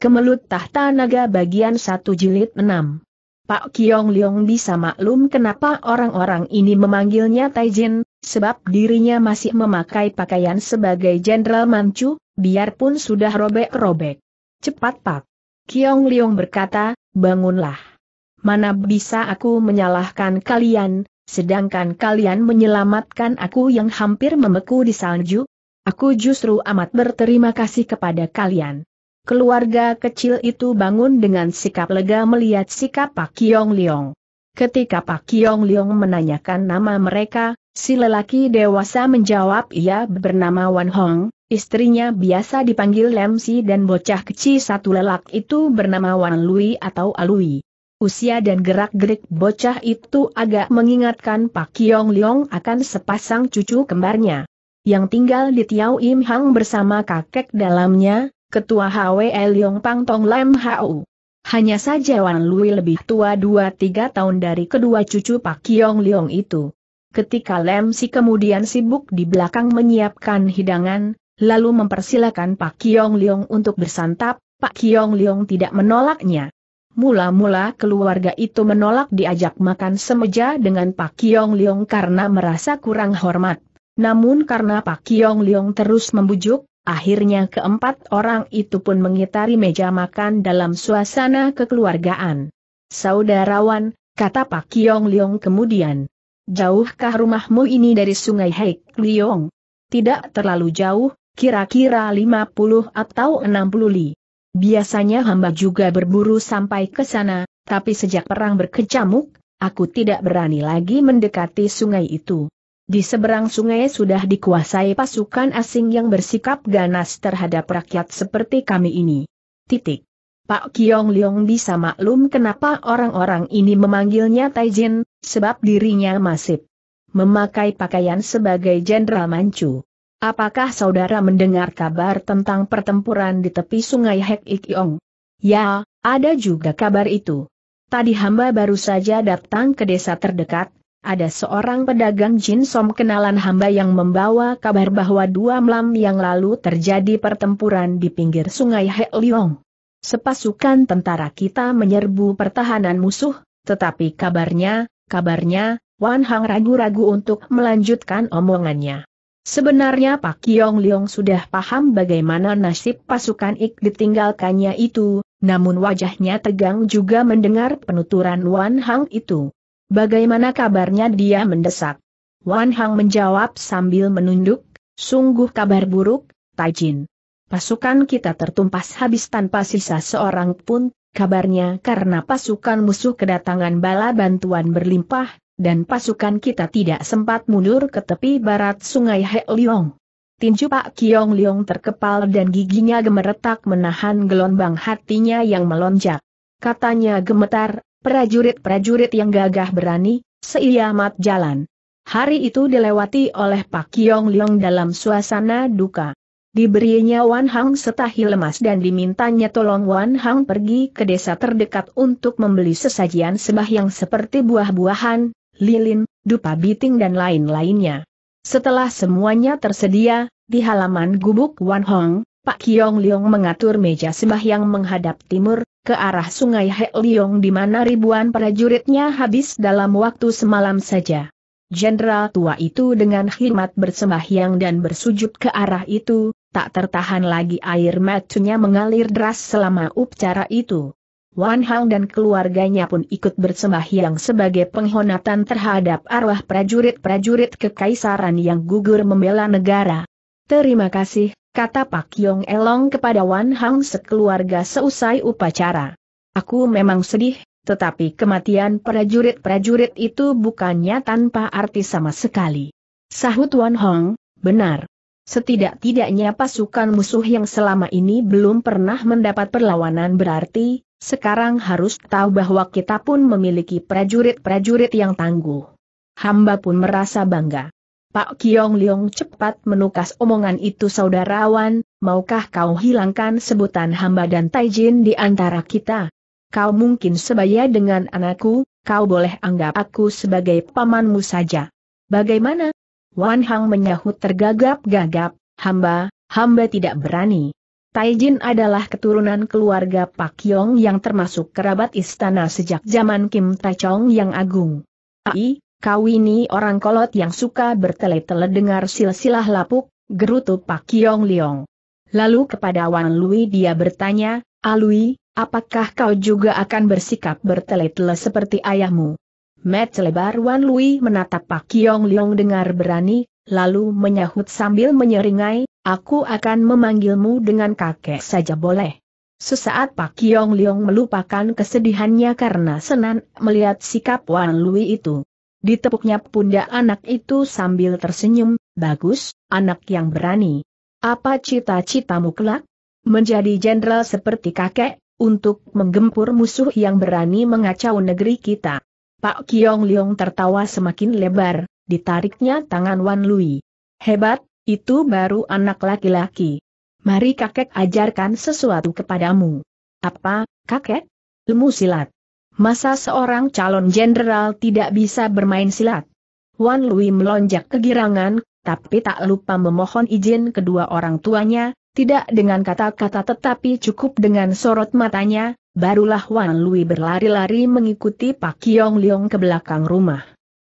Kemelut Tahta Naga bagian 1 jilid 6. Pak Kiong Leong bisa maklum kenapa orang-orang ini memanggilnya Taijin, sebab dirinya masih memakai pakaian sebagai Jenderal Manchu, biarpun sudah robek-robek. Cepat Pak. Kiong Leong berkata, bangunlah. Mana bisa aku menyalahkan kalian, sedangkan kalian menyelamatkan aku yang hampir membeku di salju? Aku justru amat berterima kasih kepada kalian. Keluarga kecil itu bangun dengan sikap lega melihat sikap Pak Kiong Liong. Ketika Pak Kiong Liong menanyakan nama mereka, si lelaki dewasa menjawab ia bernama Wan Hong, istrinya biasa dipanggil Lemsi dan bocah kecil satu lelak itu bernama Wan Lui atau Alui. Usia dan gerak-gerik bocah itu agak mengingatkan Pak Kiong Liong akan sepasang cucu kembarnya. Yang tinggal di Tiau Im Hang bersama kakek dalamnya, ketua Hwe Leong Pang Tong Lam Hau. Hanya saja Wan Lui lebih tua 2-3 tahun dari kedua cucu Pak Kiong Leong itu. Ketika Lam Si kemudian sibuk di belakang menyiapkan hidangan, lalu mempersilakan Pak Kiong Leong untuk bersantap, Pak Kiong Leong tidak menolaknya. Mula-mula keluarga itu menolak diajak makan semeja dengan Pak Kiong Leong karena merasa kurang hormat. Namun karena Pak Kiong Leong terus membujuk, Akhirnya keempat orang itu pun mengitari meja makan dalam suasana kekeluargaan. Saudarawan, kata Pak Kiong Liong kemudian. Jauhkah rumahmu ini dari sungai Heik Liong? Tidak terlalu jauh, kira-kira 50 atau 60 li. Biasanya hamba juga berburu sampai ke sana, tapi sejak perang berkecamuk, aku tidak berani lagi mendekati sungai itu. Di seberang sungai sudah dikuasai pasukan asing yang bersikap ganas terhadap rakyat seperti kami ini. Titik. Pak Kiong Leong bisa maklum kenapa orang-orang ini memanggilnya Taijin, sebab dirinya masif. memakai pakaian sebagai jenderal Manchu. Apakah saudara mendengar kabar tentang pertempuran di tepi sungai Hek Ikiong? Ya, ada juga kabar itu. Tadi hamba baru saja datang ke desa terdekat, ada seorang pedagang Jin Som kenalan hamba yang membawa kabar bahwa dua malam yang lalu terjadi pertempuran di pinggir sungai He Liong. Sepasukan tentara kita menyerbu pertahanan musuh, tetapi kabarnya, kabarnya, Wan Hang ragu-ragu untuk melanjutkan omongannya. Sebenarnya Pak Kiong Leong sudah paham bagaimana nasib pasukan Ik ditinggalkannya itu, namun wajahnya tegang juga mendengar penuturan Wan Hang itu. Bagaimana kabarnya dia mendesak? Wan Hang menjawab sambil menunduk, sungguh kabar buruk, Tai Jin. Pasukan kita tertumpas habis tanpa sisa seorang pun, kabarnya karena pasukan musuh kedatangan bala bantuan berlimpah, dan pasukan kita tidak sempat mundur ke tepi barat sungai He Liong. Tinju Pak Kiong Liong terkepal dan giginya gemeretak menahan gelombang hatinya yang melonjak. Katanya gemetar, Prajurit-prajurit yang gagah berani, seiamat jalan. Hari itu dilewati oleh Pak Yong Leong dalam suasana duka. Diberinya Wan Hang setahil lemas dan dimintanya tolong Wan Hang pergi ke desa terdekat untuk membeli sesajian sembahyang seperti buah-buahan, lilin, dupa biting dan lain-lainnya. Setelah semuanya tersedia, di halaman gubuk Wan Hong, Pak Kiong Liong mengatur meja sembahyang menghadap timur, ke arah sungai Hek Liong di mana ribuan prajuritnya habis dalam waktu semalam saja. Jenderal tua itu dengan khidmat bersembahyang dan bersujud ke arah itu, tak tertahan lagi air matanya mengalir deras selama upacara itu. Wan Hang dan keluarganya pun ikut bersembahyang sebagai penghormatan terhadap arwah prajurit-prajurit kekaisaran yang gugur membela negara. Terima kasih, kata Pak Yong Elong kepada Wan Hang sekeluarga seusai upacara. Aku memang sedih, tetapi kematian prajurit-prajurit itu bukannya tanpa arti sama sekali. Sahut Wan Hong, benar. Setidak-tidaknya pasukan musuh yang selama ini belum pernah mendapat perlawanan berarti, sekarang harus tahu bahwa kita pun memiliki prajurit-prajurit yang tangguh. Hamba pun merasa bangga. Pak Kiong Liong cepat menukas omongan itu saudarawan, maukah kau hilangkan sebutan hamba dan Taijin di antara kita? Kau mungkin sebaya dengan anakku, kau boleh anggap aku sebagai pamanmu saja. Bagaimana? Wan Hang menyahut tergagap-gagap, hamba, hamba tidak berani. Taijin adalah keturunan keluarga Pak Kiong yang termasuk kerabat istana sejak zaman Kim Taichong yang agung. Ai, Kau ini orang kolot yang suka bertele-tele dengar silsilah lapuk, gerutu Pak Kiong Liong. Lalu kepada Wan Lui dia bertanya, Alui, ah apakah kau juga akan bersikap bertele-tele seperti ayahmu? Met selebar Wan Lui menatap Pak Kiong Liong dengar berani, lalu menyahut sambil menyeringai, aku akan memanggilmu dengan kakek saja boleh. Sesaat Pak Kiong Liong melupakan kesedihannya karena senang melihat sikap Wan Lui itu. Ditepuknya pundak anak itu sambil tersenyum, bagus, anak yang berani. Apa cita-citamu kelak? Menjadi jenderal seperti kakek, untuk menggempur musuh yang berani mengacau negeri kita. Pak Kiong Liong tertawa semakin lebar, ditariknya tangan Wan Lui. Hebat, itu baru anak laki-laki. Mari kakek ajarkan sesuatu kepadamu. Apa, kakek? Ilmu silat. Masa seorang calon jenderal tidak bisa bermain silat? Wan Lui melonjak kegirangan, tapi tak lupa memohon izin kedua orang tuanya, tidak dengan kata-kata tetapi cukup dengan sorot matanya, barulah Wan Lui berlari-lari mengikuti Pak Kiong Leong ke belakang rumah.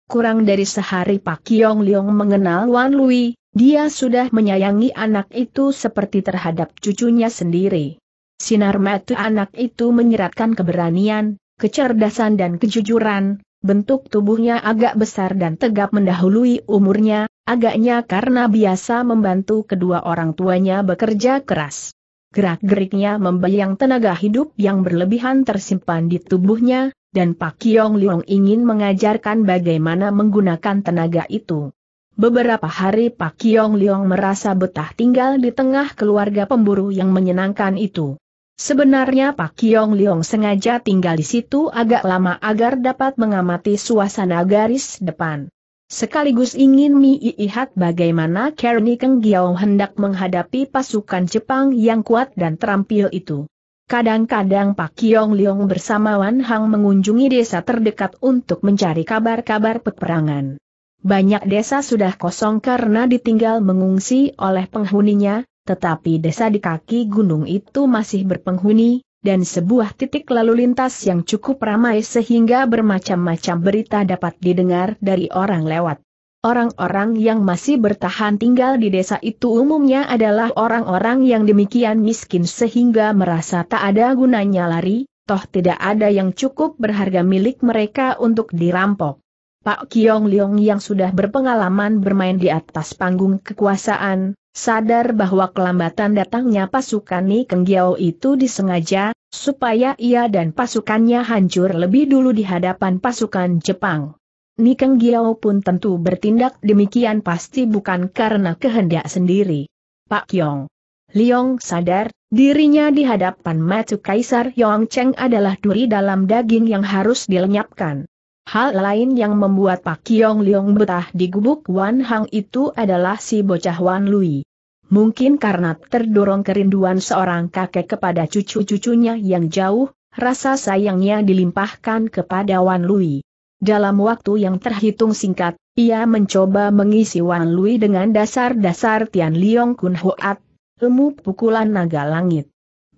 Kurang dari sehari Pak Kiong Leong mengenal Wan Lui, dia sudah menyayangi anak itu seperti terhadap cucunya sendiri. Sinar mata anak itu menyeratkan keberanian, kecerdasan dan kejujuran, bentuk tubuhnya agak besar dan tegap mendahului umurnya, agaknya karena biasa membantu kedua orang tuanya bekerja keras. Gerak-geriknya membayang tenaga hidup yang berlebihan tersimpan di tubuhnya, dan Pak Kiong Liong ingin mengajarkan bagaimana menggunakan tenaga itu. Beberapa hari Pak Kiong Liong merasa betah tinggal di tengah keluarga pemburu yang menyenangkan itu. Sebenarnya Pak Kiong Liong sengaja tinggal di situ agak lama agar dapat mengamati suasana garis depan. Sekaligus ingin mi melihat bagaimana Kerni Keng Giao hendak menghadapi pasukan Jepang yang kuat dan terampil itu. Kadang-kadang Pak Kiong Liong bersama Wan Hang mengunjungi desa terdekat untuk mencari kabar-kabar peperangan. Banyak desa sudah kosong karena ditinggal mengungsi oleh penghuninya, tetapi desa di kaki gunung itu masih berpenghuni, dan sebuah titik lalu lintas yang cukup ramai sehingga bermacam-macam berita dapat didengar dari orang lewat. Orang-orang yang masih bertahan tinggal di desa itu umumnya adalah orang-orang yang demikian miskin sehingga merasa tak ada gunanya lari, toh tidak ada yang cukup berharga milik mereka untuk dirampok. Pak Kiong Leong yang sudah berpengalaman bermain di atas panggung kekuasaan, sadar bahwa kelambatan datangnya pasukan Ni Keng Giao itu disengaja, supaya ia dan pasukannya hancur lebih dulu di hadapan pasukan Jepang. Ni Keng Giao pun tentu bertindak demikian pasti bukan karena kehendak sendiri. Pak Kiong Leong sadar, dirinya di hadapan Matu Kaisar Yong Cheng adalah duri dalam daging yang harus dilenyapkan. Hal lain yang membuat Pak Kiong Leong betah di gubuk Wan Hang itu adalah si bocah Wan Lui. Mungkin karena terdorong kerinduan seorang kakek kepada cucu-cucunya yang jauh, rasa sayangnya dilimpahkan kepada Wan Lui. Dalam waktu yang terhitung singkat, ia mencoba mengisi Wan Lui dengan dasar-dasar Tian Liong Kun Hoat, ilmu pukulan naga langit.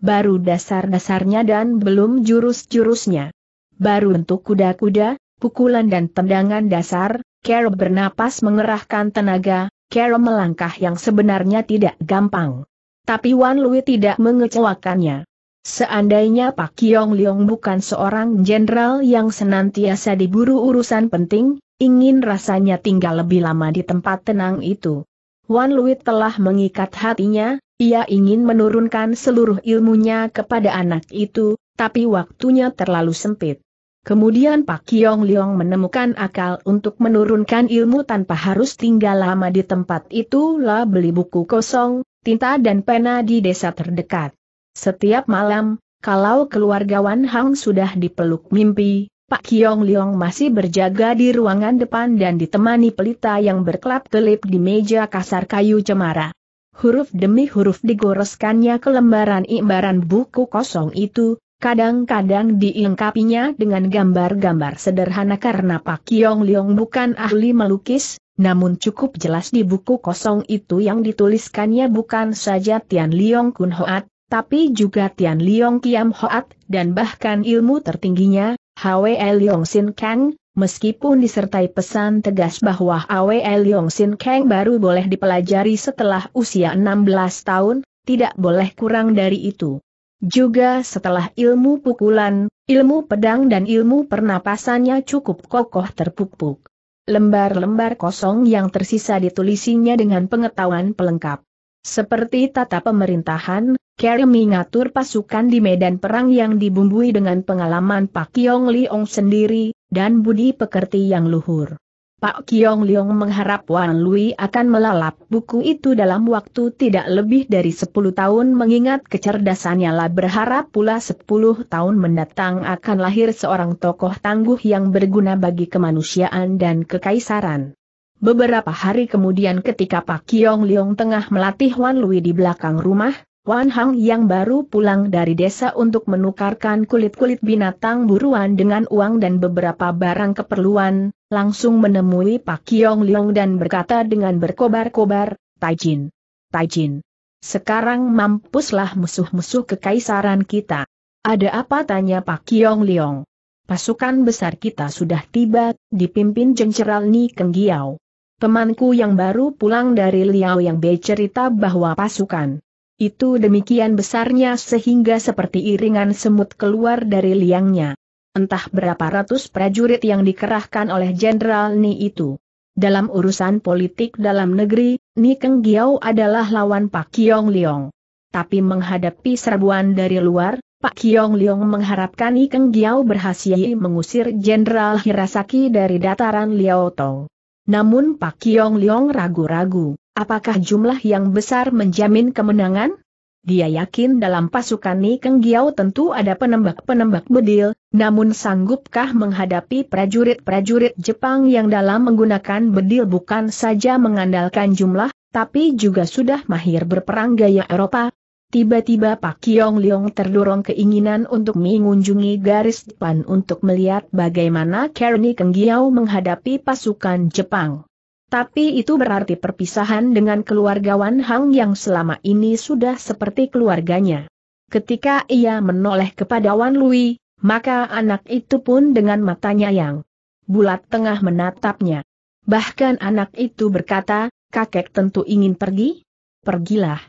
Baru dasar-dasarnya dan belum jurus-jurusnya. Baru untuk kuda-kuda, pukulan dan tendangan dasar, Carol bernapas mengerahkan tenaga, Carol melangkah yang sebenarnya tidak gampang. Tapi Wan Lui tidak mengecewakannya. Seandainya Pak Kiong Leong bukan seorang jenderal yang senantiasa diburu urusan penting, ingin rasanya tinggal lebih lama di tempat tenang itu. Wan Lui telah mengikat hatinya, ia ingin menurunkan seluruh ilmunya kepada anak itu, tapi waktunya terlalu sempit. Kemudian Pak Kiong Liong menemukan akal untuk menurunkan ilmu tanpa harus tinggal lama di tempat itu lah beli buku kosong, tinta dan pena di desa terdekat. Setiap malam, kalau keluarga Wan Hang sudah dipeluk mimpi, Pak Kiong Liong masih berjaga di ruangan depan dan ditemani pelita yang berkelap-kelip di meja kasar kayu cemara. Huruf demi huruf digoreskannya ke lembaran imbaran buku kosong itu, Kadang-kadang diingkapinya dengan gambar-gambar sederhana karena Pak Yong Leong bukan ahli melukis, namun cukup jelas di buku kosong itu yang dituliskannya bukan saja Tian Leong Kun Hoat, tapi juga Tian Leong Kiam Hoat, dan bahkan ilmu tertingginya, Hwe Leong Sin Kang, meskipun disertai pesan tegas bahwa Hwe Leong Sin Kang baru boleh dipelajari setelah usia 16 tahun, tidak boleh kurang dari itu. Juga setelah ilmu pukulan, ilmu pedang dan ilmu pernapasannya cukup kokoh terpupuk. Lembar-lembar kosong yang tersisa ditulisinya dengan pengetahuan pelengkap. Seperti tata pemerintahan, Kerry mengatur pasukan di medan perang yang dibumbui dengan pengalaman Pak Yong Liong sendiri, dan budi pekerti yang luhur. Pak Kiong Liong mengharap Wan Lui akan melalap buku itu dalam waktu tidak lebih dari 10 tahun mengingat kecerdasannya lah berharap pula 10 tahun mendatang akan lahir seorang tokoh tangguh yang berguna bagi kemanusiaan dan kekaisaran. Beberapa hari kemudian ketika Pak Kiong Liong tengah melatih Wan Lui di belakang rumah, Wan Hang yang baru pulang dari desa untuk menukarkan kulit-kulit binatang buruan dengan uang dan beberapa barang keperluan, langsung menemui Pak Kiong Leong dan berkata dengan berkobar-kobar, Taijin, Taijin, sekarang mampuslah musuh-musuh kekaisaran kita. Ada apa tanya Pak Kiong Leong? Pasukan besar kita sudah tiba, dipimpin Jenderal Ni Giao. Temanku yang baru pulang dari Liao yang bercerita bahwa pasukan itu demikian besarnya sehingga seperti iringan semut keluar dari liangnya entah berapa ratus prajurit yang dikerahkan oleh Jenderal Ni itu. Dalam urusan politik dalam negeri, Ni Keng Giau adalah lawan Pak Kiong Liong. Tapi menghadapi serbuan dari luar, Pak Kiong Liong mengharapkan Ni Keng Giau berhasil mengusir Jenderal Hirasaki dari dataran Liao Tong. Namun Pak Kiong Liong ragu-ragu, apakah jumlah yang besar menjamin kemenangan? Dia yakin dalam pasukan Ni Keng Giao tentu ada penembak-penembak bedil, namun sanggupkah menghadapi prajurit-prajurit Jepang yang dalam menggunakan bedil bukan saja mengandalkan jumlah, tapi juga sudah mahir berperang gaya Eropa? Tiba-tiba Pak Kiong Leong terdorong keinginan untuk mengunjungi garis depan untuk melihat bagaimana Kerni Kenggiao menghadapi pasukan Jepang. Tapi itu berarti perpisahan dengan keluarga Wan Hang yang selama ini sudah seperti keluarganya. Ketika ia menoleh kepada Wan Lui, maka anak itu pun dengan matanya yang bulat tengah menatapnya. Bahkan anak itu berkata, kakek tentu ingin pergi? Pergilah.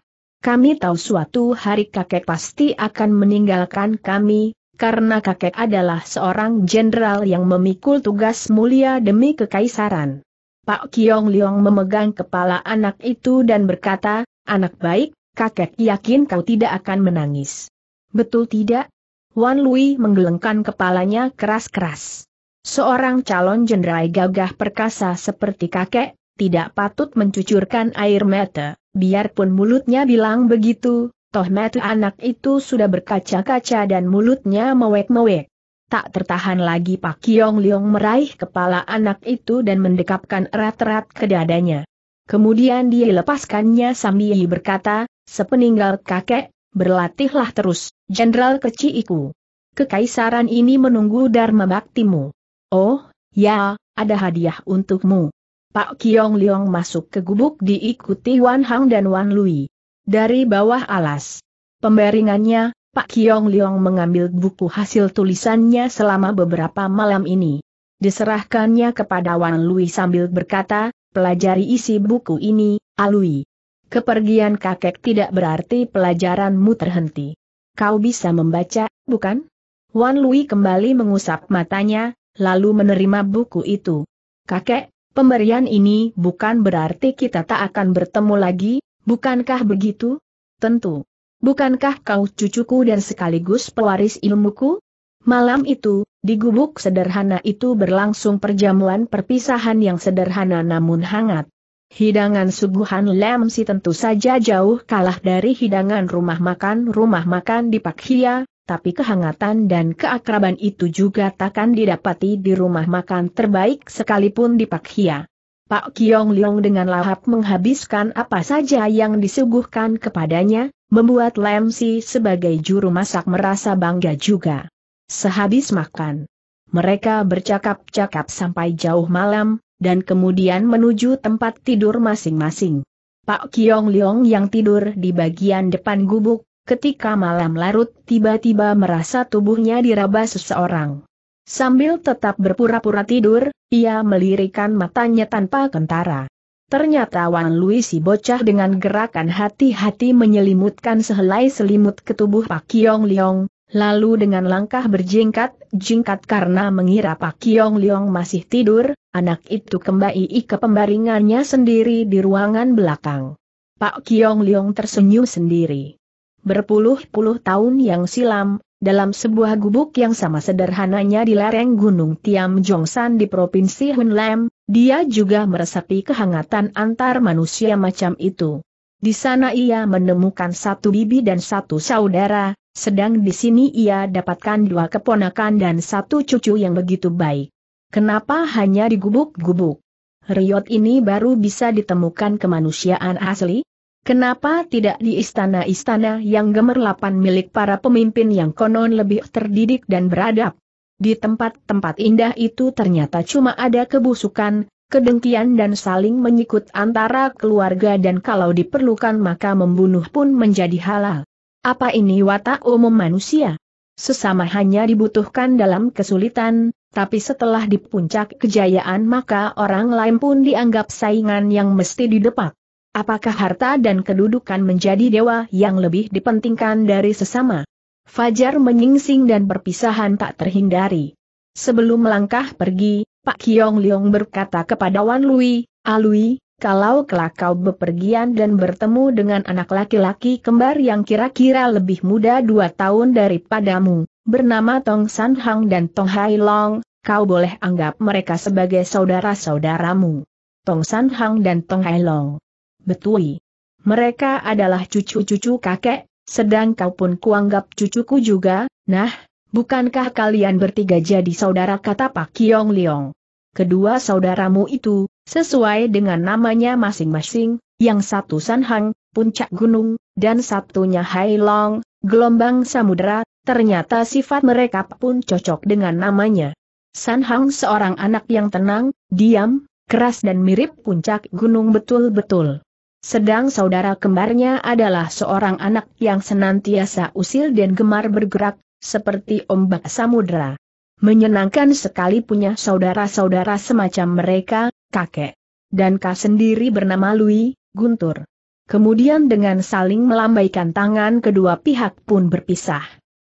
Kami tahu suatu hari kakek pasti akan meninggalkan kami, karena kakek adalah seorang jenderal yang memikul tugas mulia demi kekaisaran. Pak Kiong Liong memegang kepala anak itu dan berkata, Anak baik, kakek yakin kau tidak akan menangis. Betul tidak? Wan Lui menggelengkan kepalanya keras-keras. Seorang calon jenderal gagah perkasa seperti kakek, tidak patut mencucurkan air mata, biarpun mulutnya bilang begitu, toh mata anak itu sudah berkaca-kaca dan mulutnya mewek-mewek. Tak tertahan lagi Pak Kiong Liong meraih kepala anak itu dan mendekapkan erat-erat ke dadanya. Kemudian dia lepaskannya sambil berkata, sepeninggal kakek, berlatihlah terus, Jenderal Keciiku. Kekaisaran ini menunggu Dharma Baktimu. Oh, ya, ada hadiah untukmu. Pak Kiong Liong masuk ke gubuk diikuti Wan Hang dan Wan Lui. Dari bawah alas. Pembaringannya, Pak Kiong Liong mengambil buku hasil tulisannya selama beberapa malam ini. Diserahkannya kepada Wan Lui sambil berkata, pelajari isi buku ini, Alui. Kepergian kakek tidak berarti pelajaranmu terhenti. Kau bisa membaca, bukan? Wan Lui kembali mengusap matanya, lalu menerima buku itu. Kakek, pemberian ini bukan berarti kita tak akan bertemu lagi, bukankah begitu? Tentu bukankah kau cucuku dan sekaligus pewaris ilmuku? Malam itu, di gubuk sederhana itu berlangsung perjamuan perpisahan yang sederhana namun hangat. Hidangan suguhan lem si tentu saja jauh kalah dari hidangan rumah makan-rumah makan di Pakhia, tapi kehangatan dan keakraban itu juga takkan didapati di rumah makan terbaik sekalipun di Pakhia. Pak Kiong Leong dengan lahap menghabiskan apa saja yang disuguhkan kepadanya, membuat Lem Si sebagai juru masak merasa bangga juga. Sehabis makan, mereka bercakap-cakap sampai jauh malam, dan kemudian menuju tempat tidur masing-masing. Pak Kiong Leong yang tidur di bagian depan gubuk, ketika malam larut tiba-tiba merasa tubuhnya diraba seseorang. Sambil tetap berpura-pura tidur, ia melirikan matanya tanpa kentara. Ternyata Wan Lui si bocah dengan gerakan hati-hati menyelimutkan sehelai selimut ke tubuh Pak Kiong Liong, lalu dengan langkah berjingkat-jingkat karena mengira Pak Kiong Liong masih tidur, anak itu kembali ke pembaringannya sendiri di ruangan belakang. Pak Kiong Liong tersenyum sendiri berpuluh-puluh tahun yang silam, dalam sebuah gubuk yang sama sederhananya di lereng Gunung Tiam Jongsan di Provinsi Hunlam, dia juga meresapi kehangatan antar manusia macam itu. Di sana ia menemukan satu bibi dan satu saudara, sedang di sini ia dapatkan dua keponakan dan satu cucu yang begitu baik. Kenapa hanya di gubuk-gubuk? Riot ini baru bisa ditemukan kemanusiaan asli? Kenapa tidak di istana-istana yang gemerlapan milik para pemimpin yang konon lebih terdidik dan beradab? Di tempat-tempat indah itu ternyata cuma ada kebusukan, kedengkian dan saling menyikut antara keluarga dan kalau diperlukan maka membunuh pun menjadi halal. Apa ini watak umum manusia? Sesama hanya dibutuhkan dalam kesulitan, tapi setelah di puncak kejayaan maka orang lain pun dianggap saingan yang mesti didepak. Apakah harta dan kedudukan menjadi dewa yang lebih dipentingkan dari sesama? Fajar menyingsing dan perpisahan tak terhindari. Sebelum melangkah pergi, Pak Kiong Liong berkata kepada Wan Lui, Alui, kalau kelak kau bepergian dan bertemu dengan anak laki-laki kembar yang kira-kira lebih muda dua tahun daripadamu, bernama Tong San Hang dan Tong Hai Long, kau boleh anggap mereka sebagai saudara-saudaramu. Tong San Hang dan Tong Hai Long Betui. Mereka adalah cucu-cucu kakek, sedang kau pun kuanggap cucuku juga, nah, bukankah kalian bertiga jadi saudara kata Pak Kiong Liong? Kedua saudaramu itu, sesuai dengan namanya masing-masing, yang satu Sanhang, puncak gunung, dan satunya Hailong, gelombang samudera, ternyata sifat mereka pun cocok dengan namanya. Sanhang seorang anak yang tenang, diam, keras dan mirip puncak gunung betul-betul. Sedang saudara kembarnya adalah seorang anak yang senantiasa usil dan gemar bergerak, seperti ombak samudera. Menyenangkan sekali punya saudara-saudara semacam mereka, kakek. Dan kak sendiri bernama Lui, Guntur. Kemudian dengan saling melambaikan tangan kedua pihak pun berpisah.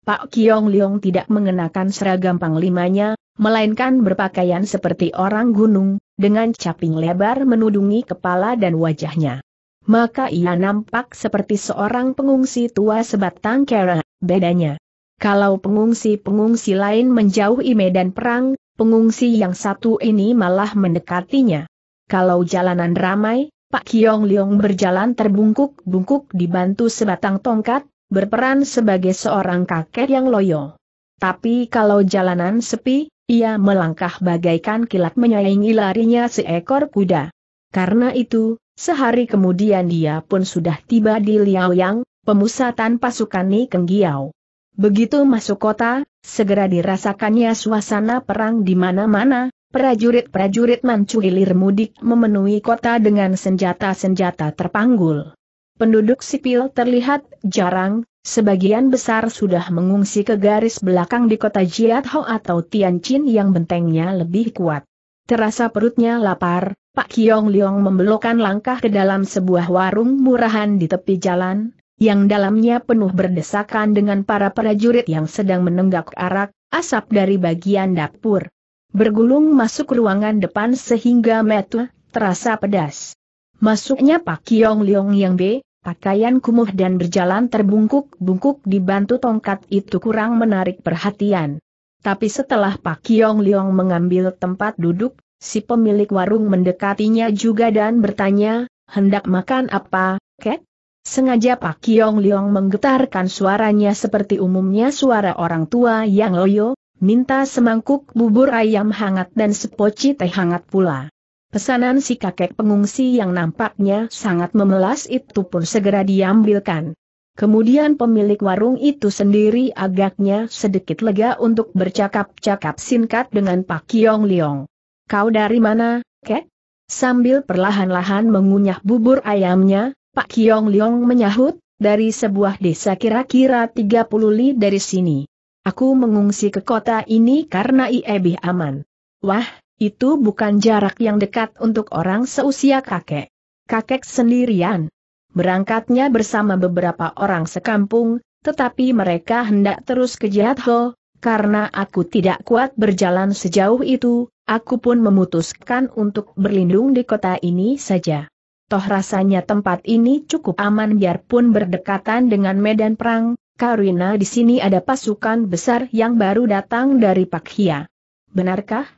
Pak Kiong Leong tidak mengenakan seragam panglimanya, melainkan berpakaian seperti orang gunung, dengan caping lebar menudungi kepala dan wajahnya maka ia nampak seperti seorang pengungsi tua sebatang kera, bedanya. Kalau pengungsi-pengungsi lain menjauhi medan perang, pengungsi yang satu ini malah mendekatinya. Kalau jalanan ramai, Pak Kiong Leong berjalan terbungkuk-bungkuk dibantu sebatang tongkat, berperan sebagai seorang kakek yang loyo. Tapi kalau jalanan sepi, ia melangkah bagaikan kilat menyaingi larinya seekor kuda. Karena itu, Sehari kemudian dia pun sudah tiba di Liaoyang, pemusatan pasukan Ni Kenggiao. Begitu masuk kota, segera dirasakannya suasana perang di mana-mana, prajurit-prajurit mancu hilir mudik memenuhi kota dengan senjata-senjata terpanggul. Penduduk sipil terlihat jarang, sebagian besar sudah mengungsi ke garis belakang di kota Jiathao atau Tianjin yang bentengnya lebih kuat. Terasa perutnya lapar, Pak Kiong Liong membelokkan langkah ke dalam sebuah warung murahan di tepi jalan, yang dalamnya penuh berdesakan dengan para prajurit yang sedang menenggak arak, asap dari bagian dapur. Bergulung masuk ruangan depan sehingga metu, terasa pedas. Masuknya Pak Kiong Liong yang B, pakaian kumuh dan berjalan terbungkuk-bungkuk dibantu tongkat itu kurang menarik perhatian. Tapi setelah Pak Kiong Liong mengambil tempat duduk, Si pemilik warung mendekatinya juga dan bertanya, hendak makan apa, kek? Sengaja Pak Kiong Liong menggetarkan suaranya seperti umumnya suara orang tua yang loyo, minta semangkuk bubur ayam hangat dan sepoci teh hangat pula. Pesanan si kakek pengungsi yang nampaknya sangat memelas itu pun segera diambilkan. Kemudian pemilik warung itu sendiri agaknya sedikit lega untuk bercakap-cakap singkat dengan Pak Kiong Liong. Kau dari mana, kek? Sambil perlahan-lahan mengunyah bubur ayamnya, Pak Kiong Liong menyahut, dari sebuah desa kira-kira 30 li dari sini. Aku mengungsi ke kota ini karena lebih aman. Wah, itu bukan jarak yang dekat untuk orang seusia kakek. Kakek sendirian. Berangkatnya bersama beberapa orang sekampung, tetapi mereka hendak terus ke Jatho, karena aku tidak kuat berjalan sejauh itu, Aku pun memutuskan untuk berlindung di kota ini saja. Toh rasanya tempat ini cukup aman biarpun berdekatan dengan medan perang, karena di sini ada pasukan besar yang baru datang dari Pak Hia. Benarkah?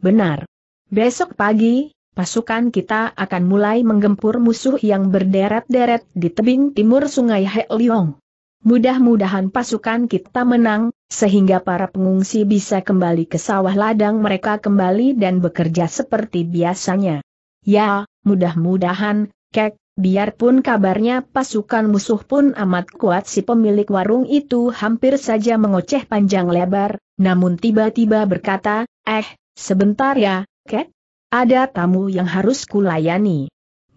Benar. Besok pagi, pasukan kita akan mulai menggempur musuh yang berderet-deret di tebing timur sungai Heliong. Mudah-mudahan pasukan kita menang, sehingga para pengungsi bisa kembali ke sawah ladang mereka kembali dan bekerja seperti biasanya. Ya, mudah-mudahan, kek, biarpun kabarnya pasukan musuh pun amat kuat si pemilik warung itu hampir saja mengoceh panjang lebar, namun tiba-tiba berkata, eh, sebentar ya, kek, ada tamu yang harus kulayani.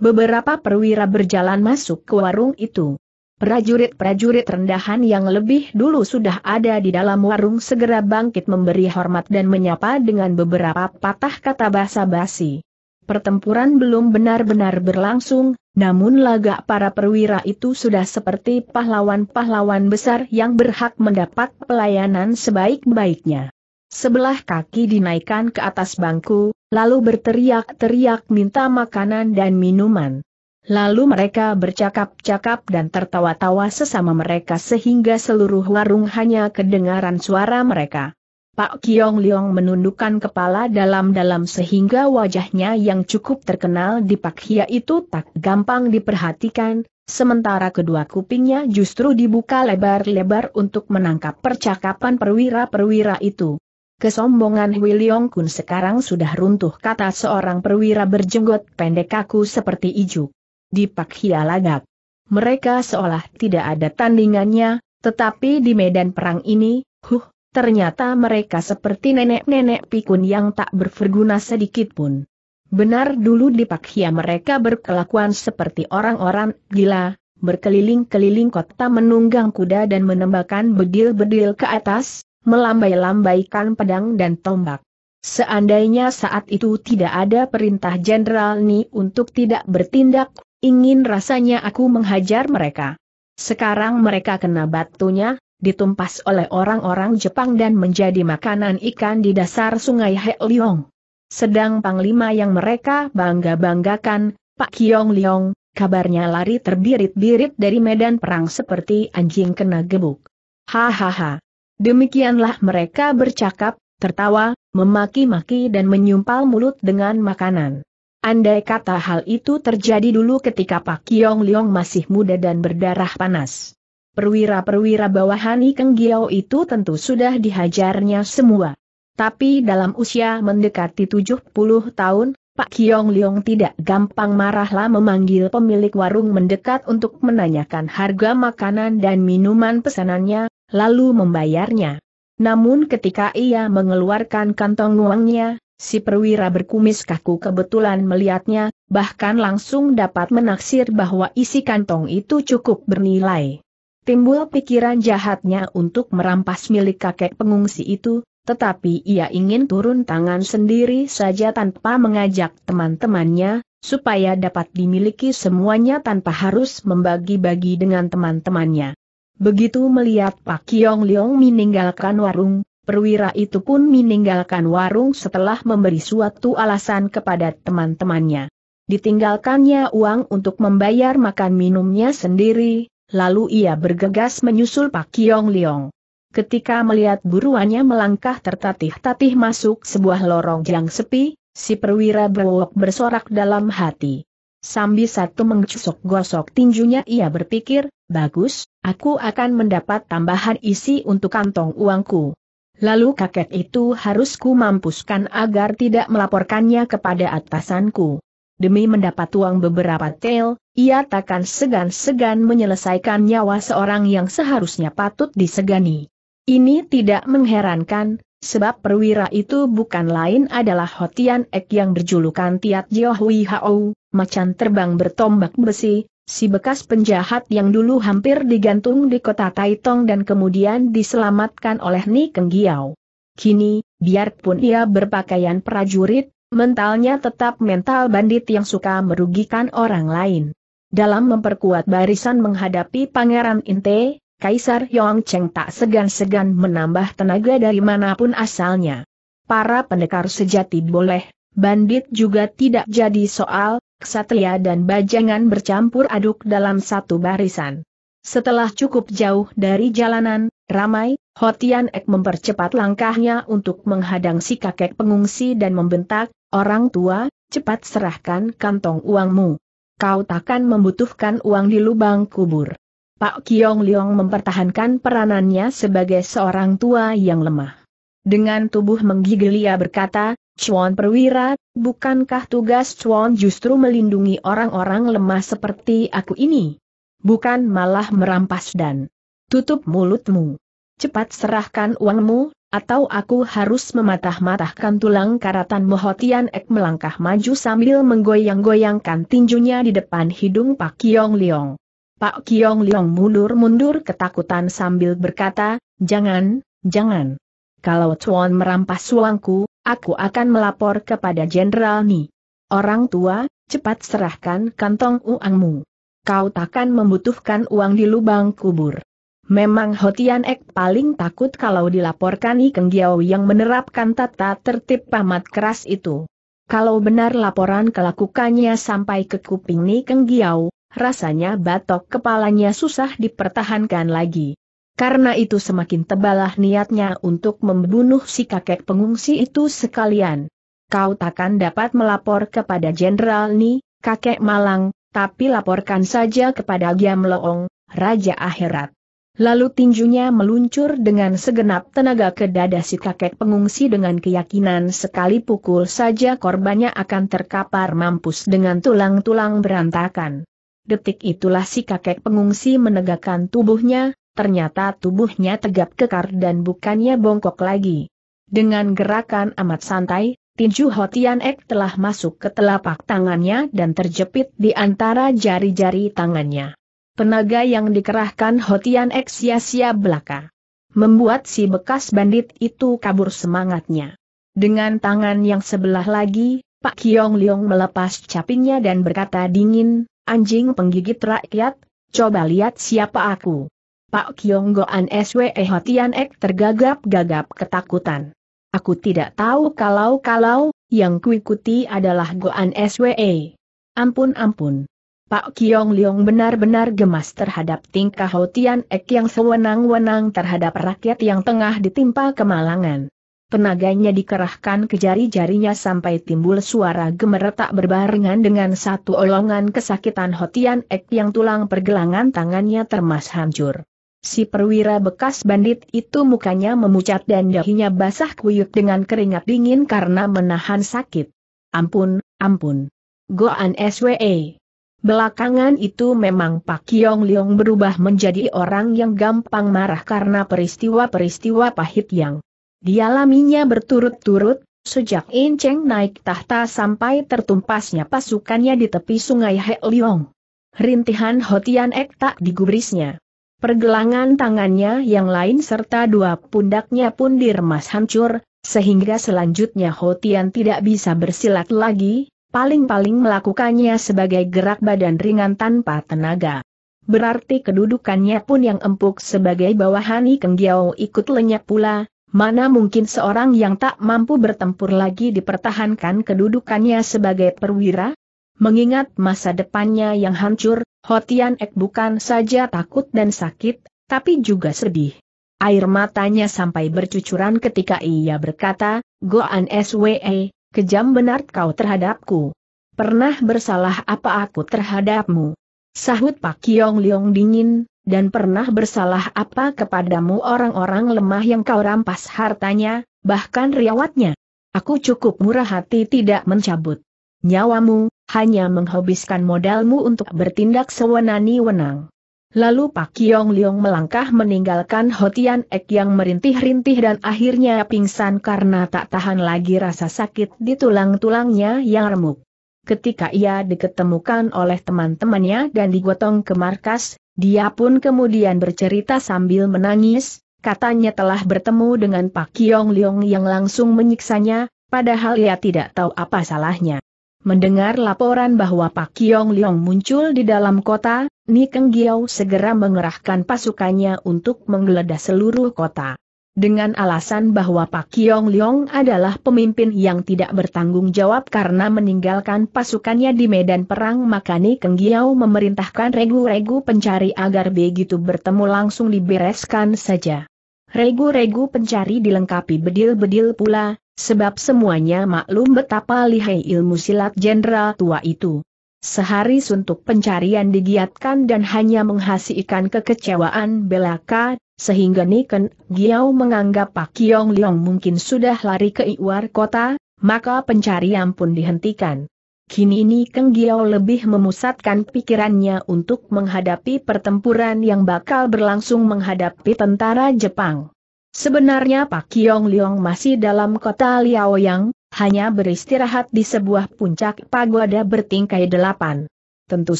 Beberapa perwira berjalan masuk ke warung itu. Prajurit-prajurit rendahan yang lebih dulu sudah ada di dalam warung segera bangkit memberi hormat dan menyapa dengan beberapa patah kata basa-basi. Pertempuran belum benar-benar berlangsung, namun lagak para perwira itu sudah seperti pahlawan-pahlawan besar yang berhak mendapat pelayanan sebaik-baiknya. Sebelah kaki dinaikkan ke atas bangku, lalu berteriak-teriak minta makanan dan minuman. Lalu mereka bercakap-cakap dan tertawa-tawa sesama mereka sehingga seluruh warung hanya kedengaran suara mereka. Pak Kiong Liong menundukkan kepala dalam-dalam sehingga wajahnya yang cukup terkenal di Pak Hia itu tak gampang diperhatikan, sementara kedua kupingnya justru dibuka lebar-lebar untuk menangkap percakapan perwira-perwira itu. Kesombongan Wiliong Kun sekarang sudah runtuh kata seorang perwira berjenggot pendek kaku seperti ijuk di Pak Lagak. Mereka seolah tidak ada tandingannya, tetapi di medan perang ini, huh, ternyata mereka seperti nenek-nenek pikun yang tak berverguna sedikit pun. Benar dulu di Pak Hia mereka berkelakuan seperti orang-orang gila, berkeliling-keliling kota menunggang kuda dan menembakkan bedil-bedil ke atas, melambai-lambaikan pedang dan tombak. Seandainya saat itu tidak ada perintah Jenderal Ni untuk tidak bertindak Ingin rasanya aku menghajar mereka. Sekarang mereka kena batunya, ditumpas oleh orang-orang Jepang dan menjadi makanan ikan di dasar sungai Heoliong. Sedang Panglima yang mereka bangga-banggakan, Pak Kiong Liong, kabarnya lari terbirit-birit dari medan perang seperti anjing kena gebuk. Hahaha. Demikianlah mereka bercakap, tertawa, memaki-maki dan menyumpal mulut dengan makanan. Andai kata hal itu terjadi dulu ketika Pak Kiong Liong masih muda dan berdarah panas. Perwira-perwira bawahan Ikeng giao itu tentu sudah dihajarnya semua. Tapi dalam usia mendekati 70 tahun, Pak Kiong Liong tidak gampang marahlah memanggil pemilik warung mendekat untuk menanyakan harga makanan dan minuman pesanannya, lalu membayarnya. Namun ketika ia mengeluarkan kantong uangnya, Si perwira berkumis kaku kebetulan melihatnya, bahkan langsung dapat menaksir bahwa isi kantong itu cukup bernilai. Timbul pikiran jahatnya untuk merampas milik kakek pengungsi itu, tetapi ia ingin turun tangan sendiri saja tanpa mengajak teman-temannya, supaya dapat dimiliki semuanya tanpa harus membagi-bagi dengan teman-temannya. Begitu melihat Pak Kiong Leong meninggalkan warung, perwira itu pun meninggalkan warung setelah memberi suatu alasan kepada teman-temannya. Ditinggalkannya uang untuk membayar makan minumnya sendiri, lalu ia bergegas menyusul Pak Kiong Liong. Ketika melihat buruannya melangkah tertatih-tatih masuk sebuah lorong yang sepi, si perwira berwok bersorak dalam hati. Sambil satu menggosok gosok tinjunya ia berpikir, bagus, aku akan mendapat tambahan isi untuk kantong uangku. Lalu kakek itu harus ku mampuskan agar tidak melaporkannya kepada atasanku. Demi mendapat uang beberapa tel, ia takkan segan-segan menyelesaikan nyawa seorang yang seharusnya patut disegani. Ini tidak mengherankan, sebab perwira itu bukan lain adalah Hotian Ek yang berjulukan Tiat Jio Hao, macan terbang bertombak besi, si bekas penjahat yang dulu hampir digantung di kota Taitong dan kemudian diselamatkan oleh Ni Kenggiao. Kini, biarpun ia berpakaian prajurit, mentalnya tetap mental bandit yang suka merugikan orang lain. Dalam memperkuat barisan menghadapi Pangeran Inte, Kaisar Yong Cheng tak segan-segan menambah tenaga dari manapun asalnya. Para pendekar sejati boleh, bandit juga tidak jadi soal, ksatria dan bajangan bercampur aduk dalam satu barisan. Setelah cukup jauh dari jalanan, ramai, Hotian Ek mempercepat langkahnya untuk menghadang si kakek pengungsi dan membentak, orang tua, cepat serahkan kantong uangmu. Kau takkan membutuhkan uang di lubang kubur. Pak Kiong Liong mempertahankan peranannya sebagai seorang tua yang lemah. Dengan tubuh menggigil ia berkata, Chuan perwira, bukankah tugas Chuan justru melindungi orang-orang lemah seperti aku ini? Bukan malah merampas dan tutup mulutmu. Cepat serahkan uangmu, atau aku harus mematah-matahkan tulang karatan Mohotian Ek melangkah maju sambil menggoyang-goyangkan tinjunya di depan hidung Pak Kiong Liong. Pak Kiong Liong mundur-mundur ketakutan sambil berkata, jangan, jangan. Kalau Chuan merampas uangku, Aku akan melapor kepada Jenderal Ni. Orang tua, cepat serahkan kantong uangmu. Kau takkan membutuhkan uang di lubang kubur. Memang Hotian Ek paling takut kalau dilaporkan I Keng Giao yang menerapkan tata tertib pamat keras itu. Kalau benar laporan kelakukannya sampai ke kuping Ni Keng Giao, rasanya batok kepalanya susah dipertahankan lagi. Karena itu semakin tebalah niatnya untuk membunuh si kakek pengungsi itu sekalian. Kau takkan dapat melapor kepada Jenderal Ni, kakek Malang, tapi laporkan saja kepada Giam Loong, Raja Akhirat. Lalu tinjunya meluncur dengan segenap tenaga ke dada si kakek pengungsi dengan keyakinan sekali pukul saja korbannya akan terkapar mampus dengan tulang-tulang berantakan. Detik itulah si kakek pengungsi menegakkan tubuhnya, ternyata tubuhnya tegap kekar dan bukannya bongkok lagi. Dengan gerakan amat santai, Tinju Hotian Ek telah masuk ke telapak tangannya dan terjepit di antara jari-jari tangannya. Tenaga yang dikerahkan Hotian Ek sia-sia belaka. Membuat si bekas bandit itu kabur semangatnya. Dengan tangan yang sebelah lagi, Pak Kiong Liong melepas capingnya dan berkata dingin, anjing penggigit rakyat, coba lihat siapa aku. Pak Kiong Goan SWE Hotian Ek tergagap-gagap ketakutan. Aku tidak tahu kalau-kalau, yang kuikuti adalah Goan SWE. Ampun-ampun. Pak Kiong Liong benar-benar gemas terhadap tingkah Hotian Ek yang sewenang-wenang terhadap rakyat yang tengah ditimpa kemalangan. Tenaganya dikerahkan ke jari-jarinya sampai timbul suara gemeretak berbarengan dengan satu olongan kesakitan Hotian Ek yang tulang pergelangan tangannya termas hancur. Si perwira bekas bandit itu mukanya memucat dan dahinya basah kuyup dengan keringat dingin karena menahan sakit. Ampun, ampun. Goan SWE. Belakangan itu memang Pak Kiong Leong berubah menjadi orang yang gampang marah karena peristiwa-peristiwa pahit yang dialaminya berturut-turut, sejak Inceng naik tahta sampai tertumpasnya pasukannya di tepi sungai He Leong. Rintihan Hotian Ek tak digubrisnya. Pergelangan tangannya yang lain serta dua pundaknya pun diremas hancur, sehingga selanjutnya Hotian tidak bisa bersilat lagi, paling-paling melakukannya sebagai gerak badan ringan tanpa tenaga. Berarti kedudukannya pun yang empuk sebagai bawahan Ikeng Giao ikut lenyap pula, Mana mungkin seorang yang tak mampu bertempur lagi dipertahankan kedudukannya sebagai perwira? Mengingat masa depannya yang hancur, Hotian Ek bukan saja takut dan sakit, tapi juga sedih. Air matanya sampai bercucuran ketika ia berkata, Goan SWE, kejam benar kau terhadapku. Pernah bersalah apa aku terhadapmu? Sahut Pak Kiong Liong dingin, dan pernah bersalah apa kepadamu orang-orang lemah yang kau rampas hartanya, bahkan riawatnya? Aku cukup murah hati tidak mencabut nyawamu, hanya menghabiskan modalmu untuk bertindak sewenani-wenang. Lalu Pak Kiong Liong melangkah meninggalkan Hotian Ek yang merintih-rintih dan akhirnya pingsan karena tak tahan lagi rasa sakit di tulang-tulangnya yang remuk. Ketika ia diketemukan oleh teman-temannya dan digotong ke markas, dia pun kemudian bercerita sambil menangis, katanya telah bertemu dengan Pak Kiong Liong yang langsung menyiksanya, padahal ia tidak tahu apa salahnya. Mendengar laporan bahwa Pak Kiong Liong muncul di dalam kota, Ni Keng Giau segera mengerahkan pasukannya untuk menggeledah seluruh kota. Dengan alasan bahwa Pak Kiong Liong adalah pemimpin yang tidak bertanggung jawab karena meninggalkan pasukannya di medan perang maka Ni Keng Giau memerintahkan regu-regu pencari agar begitu bertemu langsung dibereskan saja. Regu-regu pencari dilengkapi bedil-bedil pula, Sebab semuanya maklum betapa lihai ilmu silat jenderal tua itu. Sehari suntuk pencarian digiatkan dan hanya menghasilkan kekecewaan belaka, sehingga Niken Giao menganggap Pak Kiong Leong mungkin sudah lari ke luar kota, maka pencarian pun dihentikan. Kini ini Keng Giao lebih memusatkan pikirannya untuk menghadapi pertempuran yang bakal berlangsung menghadapi tentara Jepang. Sebenarnya Pak Kiong Liong masih dalam kota Liaoyang, hanya beristirahat di sebuah puncak pagoda bertingkai delapan. Tentu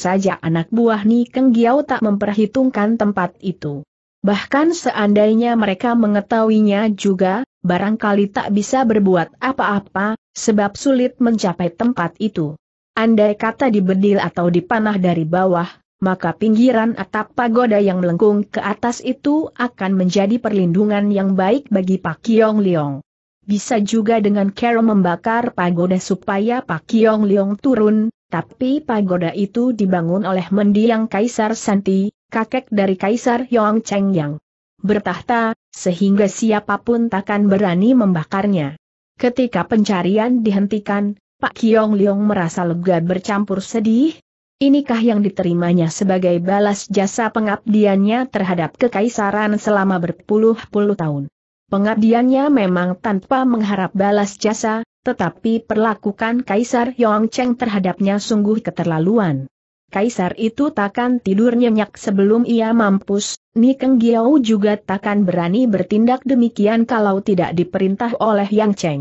saja anak buah Ni Keng Giao tak memperhitungkan tempat itu. Bahkan seandainya mereka mengetahuinya juga, barangkali tak bisa berbuat apa-apa, sebab sulit mencapai tempat itu. Andai kata dibedil atau dipanah dari bawah, maka pinggiran atap pagoda yang melengkung ke atas itu akan menjadi perlindungan yang baik bagi Pak Kiong Leong. Bisa juga dengan cara membakar pagoda supaya Pak Kiong Leong turun, tapi pagoda itu dibangun oleh mendiang Kaisar Santi, kakek dari Kaisar Yong Cheng Yang. Bertahta, sehingga siapapun takkan berani membakarnya. Ketika pencarian dihentikan, Pak Kiong Leong merasa lega bercampur sedih, Inikah yang diterimanya sebagai balas jasa pengabdiannya terhadap kekaisaran selama berpuluh-puluh tahun. Pengabdiannya memang tanpa mengharap balas jasa, tetapi perlakukan Kaisar Cheng terhadapnya sungguh keterlaluan. Kaisar itu takkan tidur nyenyak sebelum ia mampus, Nikeng Giao juga takkan berani bertindak demikian kalau tidak diperintah oleh Yang Cheng.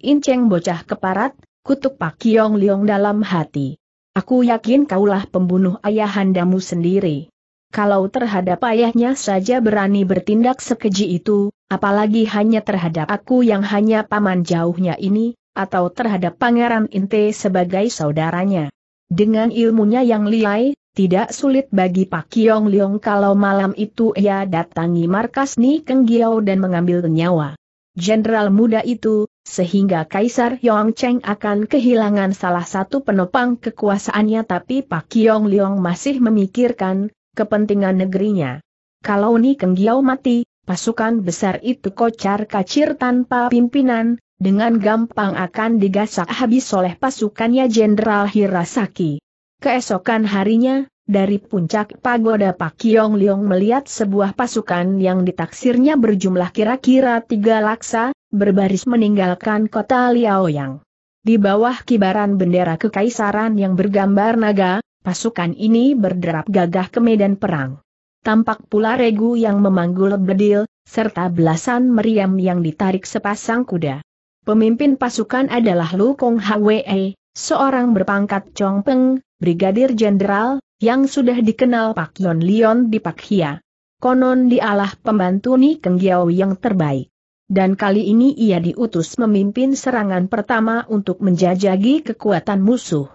In Cheng bocah keparat, kutuk Pak Yong Liong dalam hati. Aku yakin kaulah pembunuh ayahandamu sendiri. Kalau terhadap ayahnya saja berani bertindak sekeji itu, apalagi hanya terhadap aku yang hanya paman jauhnya ini, atau terhadap Pangeran Inte sebagai saudaranya. Dengan ilmunya yang liai, tidak sulit bagi Pak Kiong Leong kalau malam itu ia datangi markas Ni Keng Giao dan mengambil nyawa jenderal muda itu, sehingga Kaisar Yong Cheng akan kehilangan salah satu penopang kekuasaannya tapi Pak Yong Leong masih memikirkan kepentingan negerinya. Kalau Ni Keng Giao mati, pasukan besar itu kocar kacir tanpa pimpinan, dengan gampang akan digasak habis oleh pasukannya Jenderal Hirasaki. Keesokan harinya, dari puncak pagoda Pak Yong Leong melihat sebuah pasukan yang ditaksirnya berjumlah kira-kira tiga laksa, berbaris meninggalkan kota Liaoyang. Di bawah kibaran bendera kekaisaran yang bergambar naga, pasukan ini berderap gagah ke medan perang. Tampak pula regu yang memanggul bedil, serta belasan meriam yang ditarik sepasang kuda. Pemimpin pasukan adalah Lu Kong Hwe, seorang berpangkat Chong Peng, Brigadir Jenderal, yang sudah dikenal Pak Yon Leon di Pak Hia. Konon dialah pembantu Ni Keng Giao yang terbaik. Dan kali ini ia diutus memimpin serangan pertama untuk menjajagi kekuatan musuh.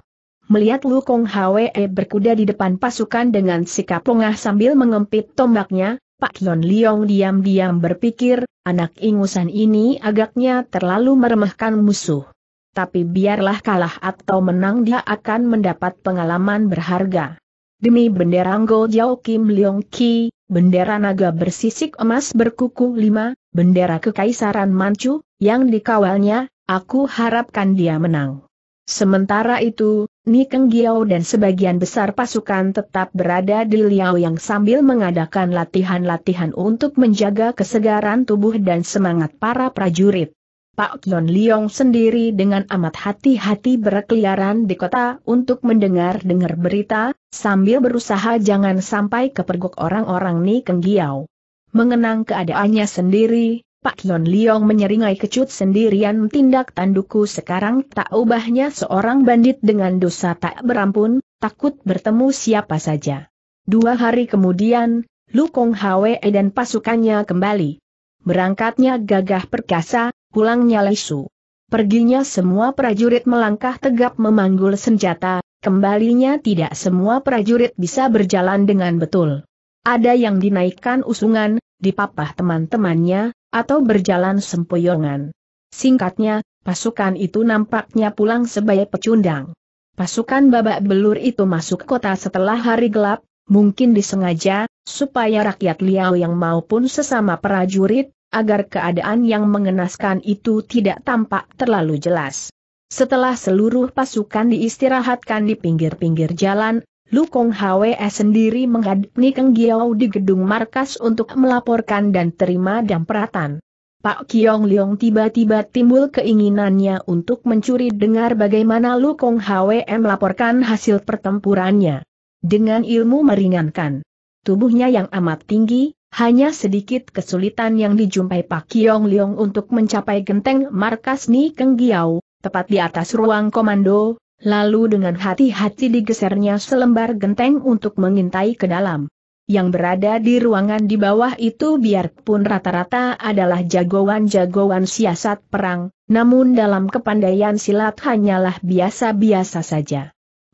Melihat Lu Kong Hwe e berkuda di depan pasukan dengan sikap pongah sambil mengempit tombaknya, Pak Yon Leong diam-diam berpikir, anak ingusan ini agaknya terlalu meremehkan musuh. Tapi biarlah kalah atau menang dia akan mendapat pengalaman berharga. Demi bendera Goljau Kim Leong Ki, bendera naga bersisik emas berkuku lima, bendera kekaisaran Manchu, yang dikawalnya, aku harapkan dia menang. Sementara itu, Nikeng Giao dan sebagian besar pasukan tetap berada di Liao yang sambil mengadakan latihan-latihan untuk menjaga kesegaran tubuh dan semangat para prajurit. Pak Kion Liong sendiri dengan amat hati-hati berkeliaran di kota untuk mendengar-dengar berita, sambil berusaha jangan sampai kepergok orang-orang Ni Giao. Mengenang keadaannya sendiri, Pak Kion Liong menyeringai kecut sendirian tindak tanduku sekarang tak ubahnya seorang bandit dengan dosa tak berampun, takut bertemu siapa saja. Dua hari kemudian, Lu Kong Hwe dan pasukannya kembali. Berangkatnya gagah perkasa, pulangnya lesu. Perginya semua prajurit melangkah tegap memanggul senjata, kembalinya tidak semua prajurit bisa berjalan dengan betul. Ada yang dinaikkan usungan, dipapah teman-temannya, atau berjalan sempoyongan. Singkatnya, pasukan itu nampaknya pulang sebagai pecundang. Pasukan babak belur itu masuk kota setelah hari gelap, mungkin disengaja, supaya rakyat Liao yang maupun sesama prajurit, agar keadaan yang mengenaskan itu tidak tampak terlalu jelas. Setelah seluruh pasukan diistirahatkan di pinggir-pinggir jalan, Lukong Hwe sendiri menghadap Keng Giao di gedung markas untuk melaporkan dan terima damperatan. Pak Kiong Leong tiba-tiba timbul keinginannya untuk mencuri dengar bagaimana Lukong Hwe melaporkan hasil pertempurannya. Dengan ilmu meringankan tubuhnya yang amat tinggi, hanya sedikit kesulitan yang dijumpai Pak Kiong Liong untuk mencapai genteng markas Ni Keng Giau, tepat di atas ruang komando, lalu dengan hati-hati digesernya selembar genteng untuk mengintai ke dalam. Yang berada di ruangan di bawah itu biarpun rata-rata adalah jagoan-jagoan siasat perang, namun dalam kepandaian silat hanyalah biasa-biasa saja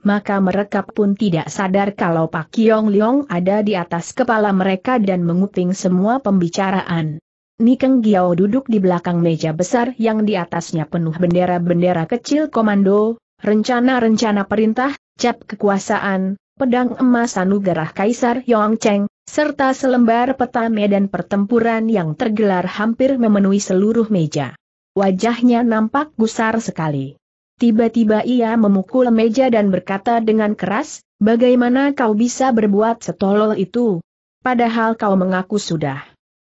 maka mereka pun tidak sadar kalau Pak Kiong Liong ada di atas kepala mereka dan menguping semua pembicaraan. Nikeng Giao duduk di belakang meja besar yang di atasnya penuh bendera-bendera kecil komando, rencana-rencana perintah, cap kekuasaan, pedang emas anugerah Kaisar Yong Cheng, serta selembar peta medan pertempuran yang tergelar hampir memenuhi seluruh meja. Wajahnya nampak gusar sekali. Tiba-tiba ia memukul meja dan berkata dengan keras, bagaimana kau bisa berbuat setolol itu? Padahal kau mengaku sudah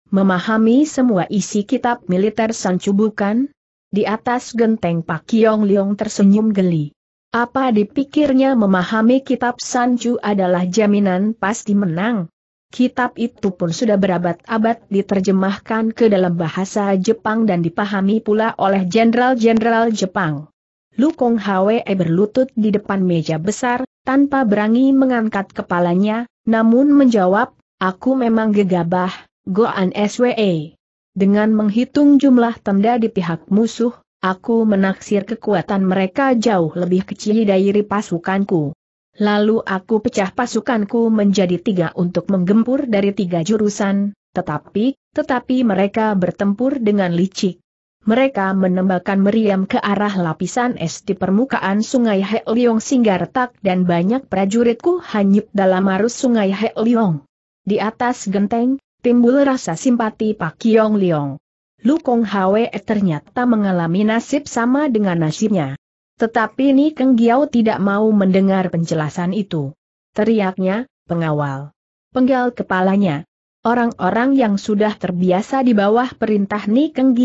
memahami semua isi kitab militer Sancu bukan? Di atas genteng Pak Kiong Liong tersenyum geli. Apa dipikirnya memahami kitab Sancu adalah jaminan pasti menang? Kitab itu pun sudah berabad-abad diterjemahkan ke dalam bahasa Jepang dan dipahami pula oleh jenderal-jenderal Jepang. Lukong Hwe e berlutut di depan meja besar, tanpa berani mengangkat kepalanya, namun menjawab, aku memang gegabah, Goan SWE. Dengan menghitung jumlah tenda di pihak musuh, aku menaksir kekuatan mereka jauh lebih kecil dari pasukanku. Lalu aku pecah pasukanku menjadi tiga untuk menggempur dari tiga jurusan, tetapi, tetapi mereka bertempur dengan licik mereka menembakkan meriam ke arah lapisan es di permukaan sungai sehingga Singgartak dan banyak prajuritku hanyut dalam arus sungai Liong. Di atas genteng, timbul rasa simpati Pak Kiong Liong. Lukong Hwe e ternyata mengalami nasib sama dengan nasibnya. Tetapi Ni Keng tidak mau mendengar penjelasan itu. Teriaknya, pengawal. Penggal kepalanya. Orang-orang yang sudah terbiasa di bawah perintah Ni Keng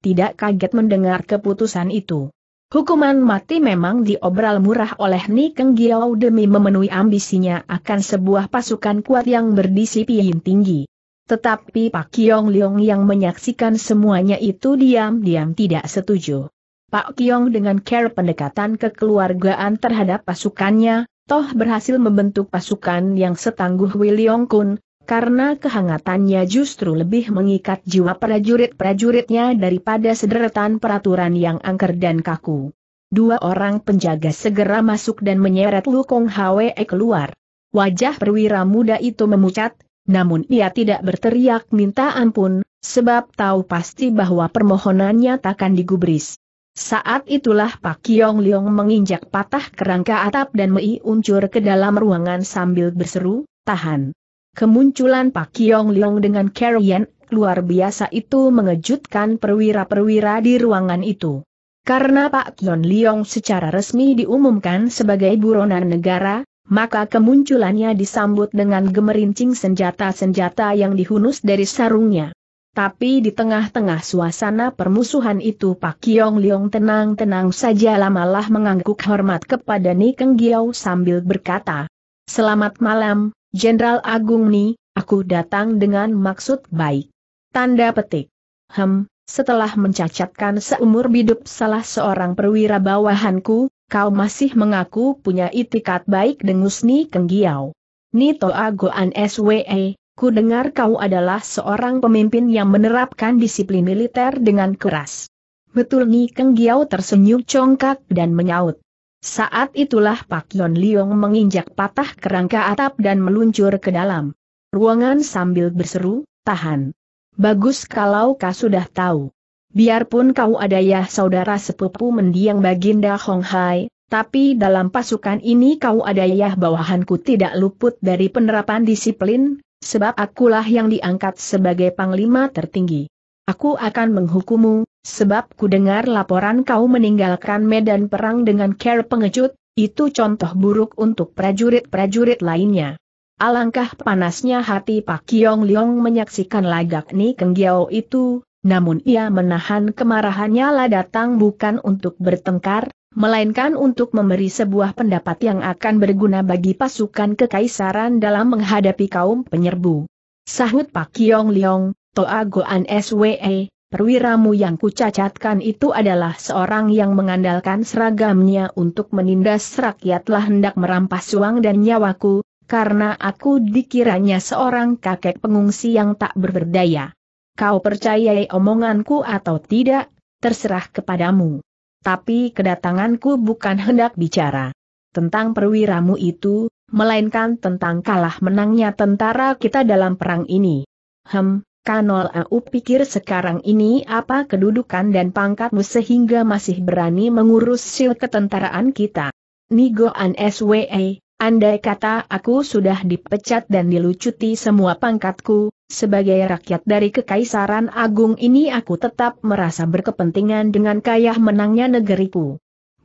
tidak kaget mendengar keputusan itu. Hukuman mati memang diobral murah oleh Nikeng Giao demi memenuhi ambisinya akan sebuah pasukan kuat yang berdisiplin tinggi. Tetapi Pak Kiong Leong yang menyaksikan semuanya itu diam-diam tidak setuju. Pak Kiong dengan care pendekatan kekeluargaan terhadap pasukannya, toh berhasil membentuk pasukan yang setangguh Wiliong Kun, karena kehangatannya justru lebih mengikat jiwa prajurit-prajuritnya daripada sederetan peraturan yang angker dan kaku. Dua orang penjaga segera masuk dan menyeret Lu Lukong Hwe keluar. Wajah perwira muda itu memucat, namun ia tidak berteriak minta ampun, sebab tahu pasti bahwa permohonannya takkan digubris. Saat itulah Pak Kiong Leong menginjak patah kerangka atap dan mei uncur ke dalam ruangan sambil berseru, tahan. Kemunculan Pak Kiong Leong dengan Carrion luar biasa itu mengejutkan perwira-perwira di ruangan itu. Karena Pak Kiong Leong secara resmi diumumkan sebagai buronan negara, maka kemunculannya disambut dengan gemerincing senjata-senjata yang dihunus dari sarungnya. Tapi di tengah-tengah suasana permusuhan itu Pak Kiong Leong tenang-tenang saja lamalah mengangguk hormat kepada Nikeng Giau sambil berkata, Selamat malam, Jenderal Agung Ni, aku datang dengan maksud baik. Tanda petik. Hem, setelah mencacatkan seumur hidup salah seorang perwira bawahanku, kau masih mengaku punya itikat baik dengus Ni Kenggiau. Nito an SWE, ku dengar kau adalah seorang pemimpin yang menerapkan disiplin militer dengan keras. Betul Ni Kenggiau tersenyum congkak dan menyaut. Saat itulah Pak Yon Liong menginjak patah kerangka atap dan meluncur ke dalam ruangan sambil berseru, tahan. Bagus kalau kau sudah tahu. Biarpun kau ada ya saudara sepupu mendiang Baginda Hong Hai, tapi dalam pasukan ini kau ada ya bawahanku tidak luput dari penerapan disiplin, sebab akulah yang diangkat sebagai panglima tertinggi. Aku akan menghukummu, Sebab ku dengar laporan kau meninggalkan medan perang dengan care pengecut, itu contoh buruk untuk prajurit-prajurit lainnya. Alangkah panasnya hati Pak Kiong Leong menyaksikan lagak Ni Giao itu, namun ia menahan kemarahannya lah datang bukan untuk bertengkar, melainkan untuk memberi sebuah pendapat yang akan berguna bagi pasukan kekaisaran dalam menghadapi kaum penyerbu. Sahut Pak Kiong Leong, Toa Goan SWE, Perwiramu yang kucacatkan itu adalah seorang yang mengandalkan seragamnya untuk menindas rakyatlah hendak merampas uang dan nyawaku, karena aku dikiranya seorang kakek pengungsi yang tak berdaya. Kau percayai omonganku atau tidak, terserah kepadamu. Tapi kedatanganku bukan hendak bicara tentang perwiramu itu, melainkan tentang kalah menangnya tentara kita dalam perang ini. Hem, Kanol Au pikir sekarang ini apa kedudukan dan pangkatmu sehingga masih berani mengurus sil ketentaraan kita. Nigo Nigoan SWE, andai kata aku sudah dipecat dan dilucuti semua pangkatku, sebagai rakyat dari Kekaisaran Agung ini aku tetap merasa berkepentingan dengan kaya menangnya negeriku.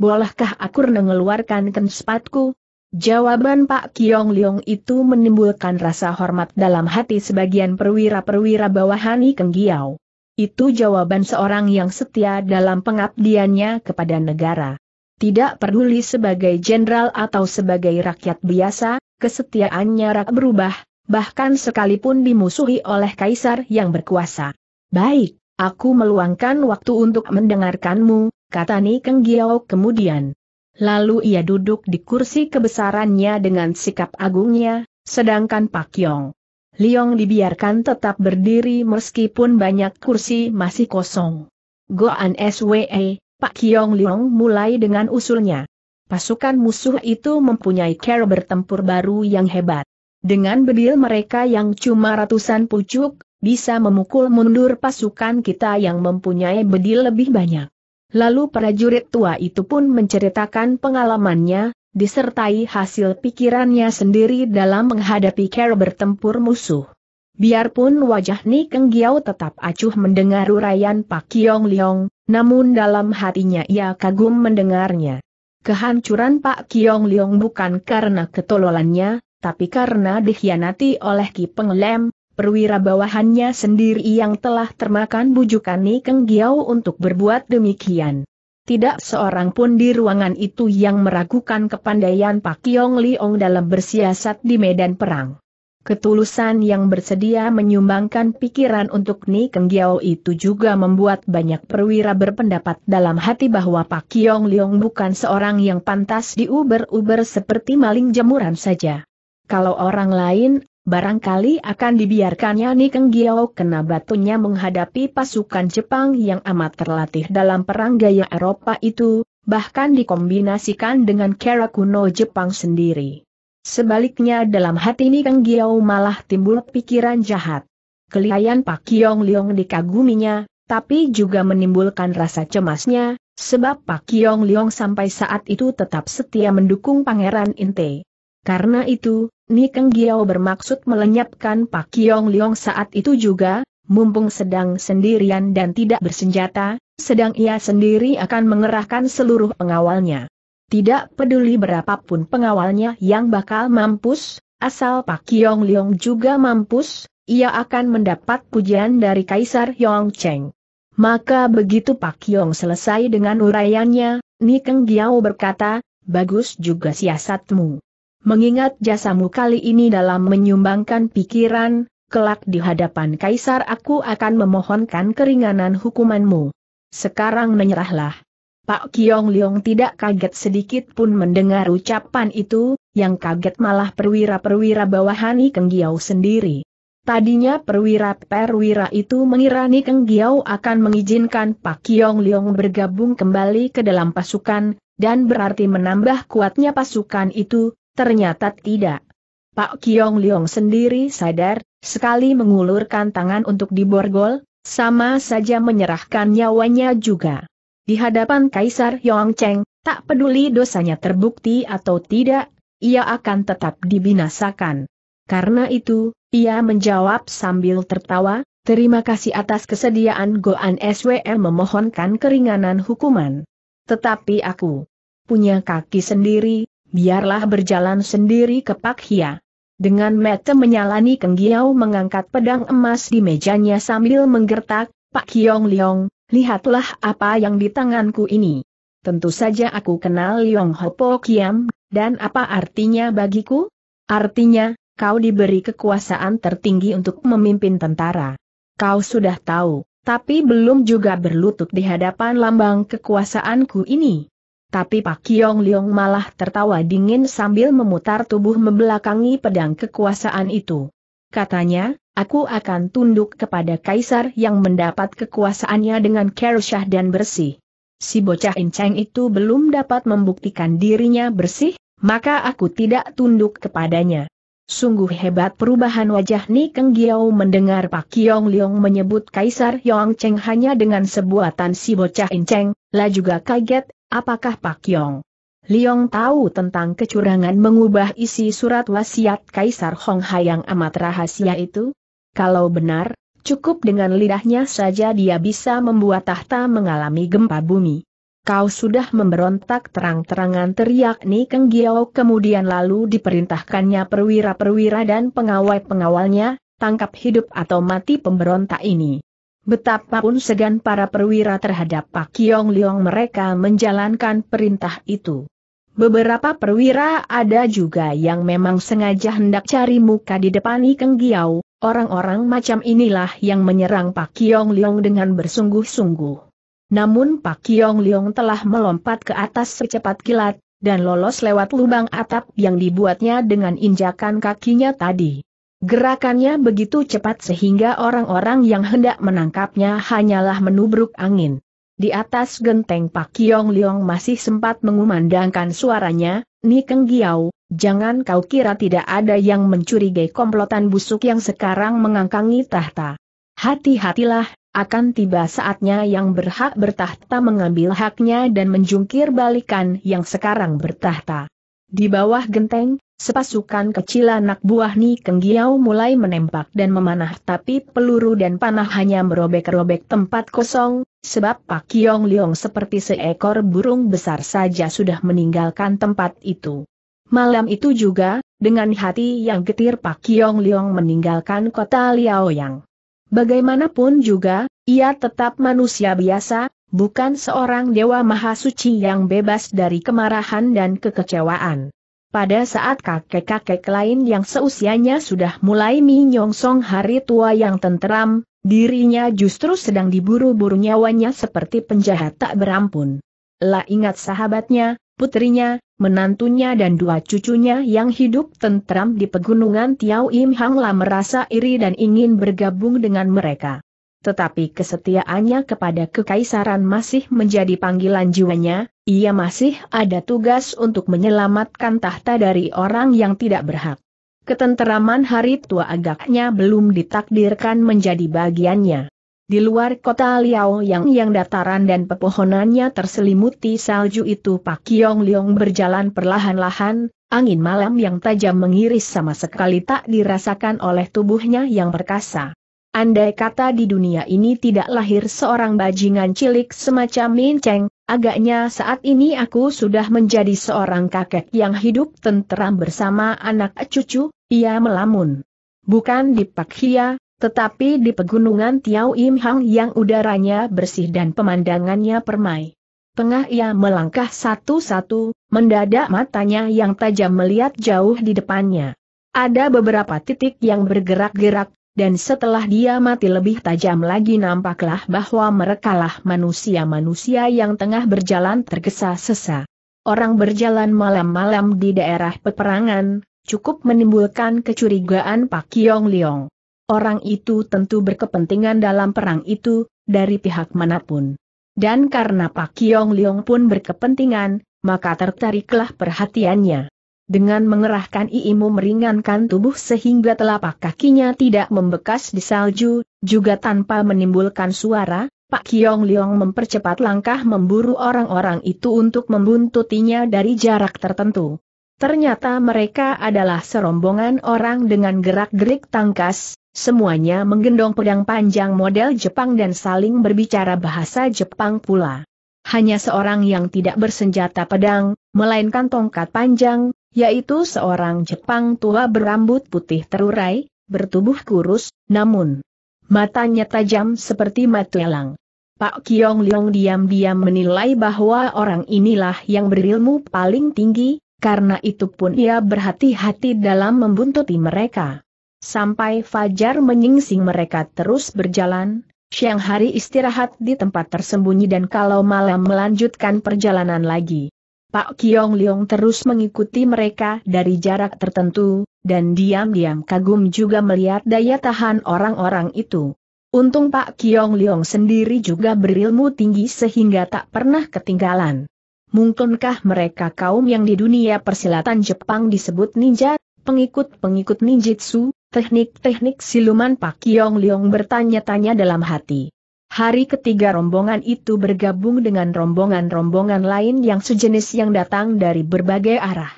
Bolehkah aku mengeluarkan kenspatku, Jawaban Pak Kiong Leong itu menimbulkan rasa hormat dalam hati sebagian perwira-perwira bawahan Ikeng Giau. Itu jawaban seorang yang setia dalam pengabdiannya kepada negara. Tidak peduli sebagai jenderal atau sebagai rakyat biasa, kesetiaannya rak berubah, bahkan sekalipun dimusuhi oleh kaisar yang berkuasa. Baik, aku meluangkan waktu untuk mendengarkanmu, kata Ni Keng Giau kemudian. Lalu ia duduk di kursi kebesarannya dengan sikap agungnya, sedangkan Pak Yong Liong dibiarkan tetap berdiri meskipun banyak kursi masih kosong. Goan SWE, Pak Yong Liong mulai dengan usulnya. Pasukan musuh itu mempunyai cara bertempur baru yang hebat. Dengan bedil mereka yang cuma ratusan pucuk, bisa memukul mundur pasukan kita yang mempunyai bedil lebih banyak. Lalu prajurit tua itu pun menceritakan pengalamannya, disertai hasil pikirannya sendiri dalam menghadapi cara bertempur musuh. Biarpun wajah Ni Keng Giau tetap acuh mendengar uraian Pak Kiong Liong, namun dalam hatinya ia kagum mendengarnya. Kehancuran Pak Kiong Liong bukan karena ketololannya, tapi karena dikhianati oleh Ki Penglem, perwira bawahannya sendiri yang telah termakan bujukan Ni Giao untuk berbuat demikian. Tidak seorang pun di ruangan itu yang meragukan kepandaian Pak Yong Liong dalam bersiasat di medan perang. Ketulusan yang bersedia menyumbangkan pikiran untuk Ni Keng Giao itu juga membuat banyak perwira berpendapat dalam hati bahwa Pak Kiong Ong bukan seorang yang pantas diuber-uber seperti maling jemuran saja. Kalau orang lain Barangkali akan dibiarkannya Nikeng Giao kena batunya menghadapi pasukan Jepang yang amat terlatih dalam perang gaya Eropa itu, bahkan dikombinasikan dengan kera kuno Jepang sendiri. Sebaliknya dalam hati Nikeng Giao malah timbul pikiran jahat. Kelihayan Pak Kiong Liong dikaguminya, tapi juga menimbulkan rasa cemasnya, sebab Pak Kiong Liong sampai saat itu tetap setia mendukung Pangeran Inte. Karena itu, Nikeng Giao bermaksud melenyapkan Pak Kiong Liong saat itu juga, mumpung sedang sendirian dan tidak bersenjata, sedang ia sendiri akan mengerahkan seluruh pengawalnya. Tidak peduli berapapun pengawalnya yang bakal mampus, asal Pak Kiong Liong juga mampus, ia akan mendapat pujian dari Kaisar Yong Cheng. Maka begitu Pak Kiong selesai dengan uraiannya, Nikeng Giao berkata, bagus juga siasatmu. Mengingat jasamu kali ini dalam menyumbangkan pikiran, kelak di hadapan kaisar aku akan memohonkan keringanan hukumanmu. Sekarang menyerahlah. Pak Kiong Leong tidak kaget sedikit pun mendengar ucapan itu, yang kaget malah perwira-perwira bawahan Ikeng Giau sendiri. Tadinya perwira-perwira itu mengira Nikeng Giau akan mengizinkan Pak Kiong Leong bergabung kembali ke dalam pasukan, dan berarti menambah kuatnya pasukan itu, Ternyata tidak. Pak Kiong Liong sendiri sadar, sekali mengulurkan tangan untuk diborgol, sama saja menyerahkan nyawanya juga. Di hadapan Kaisar Yong Cheng, tak peduli dosanya terbukti atau tidak, ia akan tetap dibinasakan. Karena itu, ia menjawab sambil tertawa, terima kasih atas kesediaan Goan SWM memohonkan keringanan hukuman. Tetapi aku punya kaki sendiri, biarlah berjalan sendiri ke Pak Hia. Dengan mata menyalani Keng Giau mengangkat pedang emas di mejanya sambil menggertak, Pak Kiong Liong, lihatlah apa yang di tanganku ini. Tentu saja aku kenal Liong Hopo Kiam, dan apa artinya bagiku? Artinya, kau diberi kekuasaan tertinggi untuk memimpin tentara. Kau sudah tahu, tapi belum juga berlutut di hadapan lambang kekuasaanku ini. Tapi Pak Kiong Liong malah tertawa dingin sambil memutar tubuh membelakangi pedang kekuasaan itu. Katanya, aku akan tunduk kepada kaisar yang mendapat kekuasaannya dengan kerusah dan bersih. Si bocah inceng itu belum dapat membuktikan dirinya bersih, maka aku tidak tunduk kepadanya. Sungguh hebat perubahan wajah Ni Keng Giau mendengar Pak Kiong Liong menyebut Kaisar Yong Cheng hanya dengan sebuatan si bocah inceng, lah juga kaget Apakah Pak Yong? Liong tahu tentang kecurangan mengubah isi surat wasiat Kaisar Hong Hai yang amat rahasia itu? Kalau benar, cukup dengan lidahnya saja dia bisa membuat tahta mengalami gempa bumi. Kau sudah memberontak terang-terangan teriak Ni Keng giao! kemudian lalu diperintahkannya perwira-perwira dan pengawal-pengawalnya, tangkap hidup atau mati pemberontak ini. Betapapun segan para perwira terhadap Pak Kiong Liong mereka menjalankan perintah itu. Beberapa perwira ada juga yang memang sengaja hendak cari muka di depan Ikeng Giau, orang-orang macam inilah yang menyerang Pak Kiong Liong dengan bersungguh-sungguh. Namun Pak Kiong Liong telah melompat ke atas secepat kilat, dan lolos lewat lubang atap yang dibuatnya dengan injakan kakinya tadi. Gerakannya begitu cepat sehingga orang-orang yang hendak menangkapnya hanyalah menubruk angin. Di atas genteng Pak Kiong Liong masih sempat mengumandangkan suaranya, Ni Keng Giau, jangan kau kira tidak ada yang mencurigai komplotan busuk yang sekarang mengangkangi tahta. Hati-hatilah, akan tiba saatnya yang berhak bertahta mengambil haknya dan menjungkir balikan yang sekarang bertahta. Di bawah genteng, Sepasukan kecil anak buah Ni Kenggiau mulai menembak dan memanah tapi peluru dan panah hanya merobek-robek tempat kosong, sebab Pak Kiong Liong seperti seekor burung besar saja sudah meninggalkan tempat itu. Malam itu juga, dengan hati yang getir Pak Kiong Liong meninggalkan kota Liaoyang. Bagaimanapun juga, ia tetap manusia biasa, bukan seorang dewa mahasuci yang bebas dari kemarahan dan kekecewaan. Pada saat kakek-kakek lain yang seusianya sudah mulai menyongsong hari tua yang tenteram, dirinya justru sedang diburu-buru nyawanya seperti penjahat tak berampun. La ingat sahabatnya, putrinya, menantunya dan dua cucunya yang hidup tenteram di pegunungan Tiau Im Hang La merasa iri dan ingin bergabung dengan mereka tetapi kesetiaannya kepada kekaisaran masih menjadi panggilan jiwanya, ia masih ada tugas untuk menyelamatkan tahta dari orang yang tidak berhak. Ketenteraman hari tua agaknya belum ditakdirkan menjadi bagiannya. Di luar kota Liao yang yang dataran dan pepohonannya terselimuti salju itu Pak Kiong Liong berjalan perlahan-lahan, angin malam yang tajam mengiris sama sekali tak dirasakan oleh tubuhnya yang perkasa. Andai kata di dunia ini tidak lahir seorang bajingan cilik semacam Min Cheng, agaknya saat ini aku sudah menjadi seorang kakek yang hidup tenteram bersama anak cucu, ia melamun. Bukan di Pakhia, tetapi di pegunungan Tiau Im Hang yang udaranya bersih dan pemandangannya permai. Tengah ia melangkah satu-satu, mendadak matanya yang tajam melihat jauh di depannya. Ada beberapa titik yang bergerak-gerak, dan setelah dia mati lebih tajam lagi nampaklah bahwa merekalah manusia-manusia yang tengah berjalan tergesa-sesa. Orang berjalan malam-malam di daerah peperangan, cukup menimbulkan kecurigaan Pak Kiong Liong. Orang itu tentu berkepentingan dalam perang itu, dari pihak manapun. Dan karena Pak Kiong Liong pun berkepentingan, maka tertariklah perhatiannya. Dengan mengerahkan iimu meringankan tubuh sehingga telapak kakinya tidak membekas di salju, juga tanpa menimbulkan suara, Pak Kiong Liong mempercepat langkah memburu orang-orang itu untuk membuntutinya dari jarak tertentu. Ternyata mereka adalah serombongan orang dengan gerak-gerik tangkas, semuanya menggendong pedang panjang model Jepang dan saling berbicara bahasa Jepang pula. Hanya seorang yang tidak bersenjata pedang, melainkan tongkat panjang, yaitu seorang Jepang tua berambut putih terurai, bertubuh kurus, namun matanya tajam seperti mata elang. Pak Kiong Leong diam-diam menilai bahwa orang inilah yang berilmu paling tinggi, karena itu pun ia berhati-hati dalam membuntuti mereka. Sampai fajar menyingsing mereka terus berjalan, siang hari istirahat di tempat tersembunyi dan kalau malam melanjutkan perjalanan lagi. Pak Kiong Leong terus mengikuti mereka dari jarak tertentu, dan diam-diam kagum juga melihat daya tahan orang-orang itu. Untung Pak Kiong Leong sendiri juga berilmu tinggi sehingga tak pernah ketinggalan. Mungkinkah mereka kaum yang di dunia persilatan Jepang disebut ninja, pengikut-pengikut ninjitsu, teknik-teknik siluman Pak Kiong Leong bertanya-tanya dalam hati. Hari ketiga rombongan itu bergabung dengan rombongan-rombongan lain yang sejenis yang datang dari berbagai arah.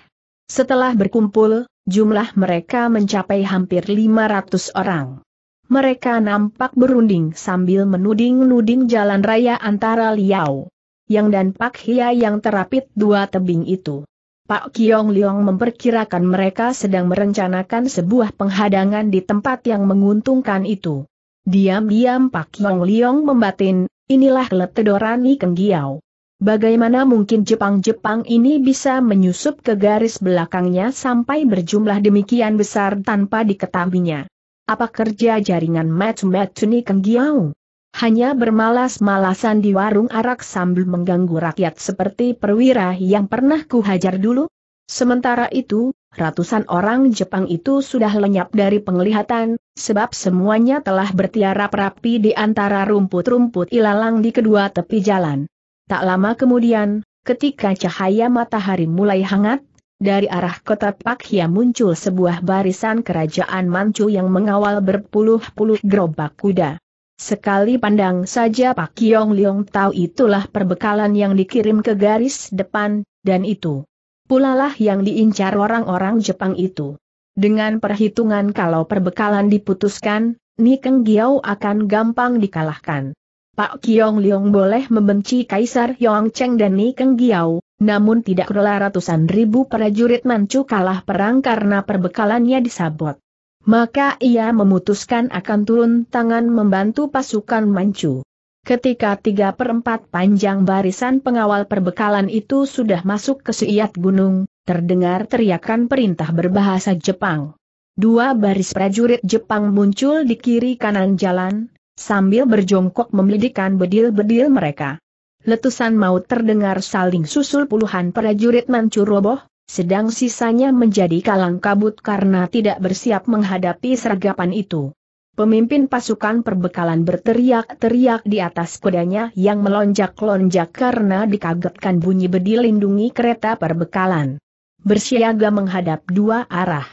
Setelah berkumpul, jumlah mereka mencapai hampir 500 orang. Mereka nampak berunding sambil menuding-nuding jalan raya antara Liao Yang dan Pak Hia yang terapit dua tebing itu. Pak Kiong Liong memperkirakan mereka sedang merencanakan sebuah penghadangan di tempat yang menguntungkan itu. Diam-diam Pak Yong Liong membatin, inilah letedorani Kenggiao. Bagaimana mungkin Jepang-Jepang ini bisa menyusup ke garis belakangnya sampai berjumlah demikian besar tanpa diketahuinya? Apa kerja jaringan Matsumatsuni Kenggiao? Hanya bermalas-malasan di warung arak sambil mengganggu rakyat seperti perwira yang pernah kuhajar dulu? Sementara itu, ratusan orang Jepang itu sudah lenyap dari penglihatan, sebab semuanya telah bertiarap rapi di antara rumput-rumput ilalang di kedua tepi jalan. Tak lama kemudian, ketika cahaya matahari mulai hangat, dari arah kota Pakhia muncul sebuah barisan kerajaan Manchu yang mengawal berpuluh-puluh gerobak kuda. Sekali pandang saja Pak Yong Leong tahu itulah perbekalan yang dikirim ke garis depan, dan itu pulalah yang diincar orang-orang Jepang itu. Dengan perhitungan kalau perbekalan diputuskan, Nikeng Giao akan gampang dikalahkan. Pak Kiong Liong boleh membenci Kaisar Yong Cheng dan Nikeng Giao, namun tidak rela ratusan ribu prajurit Manchu kalah perang karena perbekalannya disabot. Maka ia memutuskan akan turun tangan membantu pasukan Manchu. Ketika tiga perempat panjang barisan pengawal perbekalan itu sudah masuk ke siat gunung, terdengar teriakan perintah berbahasa Jepang. Dua baris prajurit Jepang muncul di kiri kanan jalan, sambil berjongkok memelidikan bedil-bedil mereka. Letusan maut terdengar saling susul puluhan prajurit mancur roboh, sedang sisanya menjadi kalang kabut karena tidak bersiap menghadapi sergapan itu. Pemimpin pasukan perbekalan berteriak-teriak di atas kudanya yang melonjak-lonjak karena dikagetkan bunyi bedil lindungi kereta perbekalan. Bersiaga menghadap dua arah.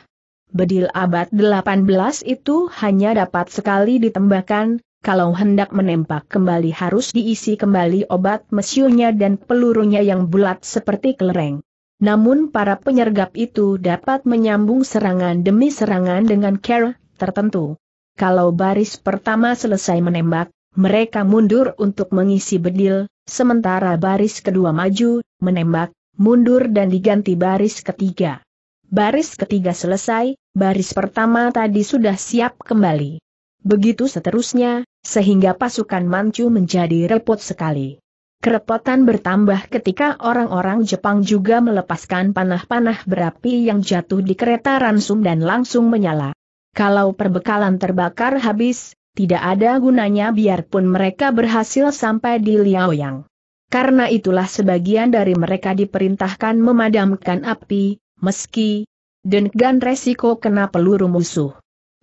Bedil abad 18 itu hanya dapat sekali ditembakkan, kalau hendak menembak kembali harus diisi kembali obat mesiunya dan pelurunya yang bulat seperti kelereng. Namun para penyergap itu dapat menyambung serangan demi serangan dengan care tertentu. Kalau baris pertama selesai menembak, mereka mundur untuk mengisi bedil, sementara baris kedua maju, menembak, mundur dan diganti baris ketiga. Baris ketiga selesai, baris pertama tadi sudah siap kembali. Begitu seterusnya, sehingga pasukan Manchu menjadi repot sekali. Kerepotan bertambah ketika orang-orang Jepang juga melepaskan panah-panah berapi yang jatuh di kereta ransum dan langsung menyala. Kalau perbekalan terbakar habis, tidak ada gunanya biarpun mereka berhasil sampai di Liaoyang. Karena itulah sebagian dari mereka diperintahkan memadamkan api, meski dengan resiko kena peluru musuh.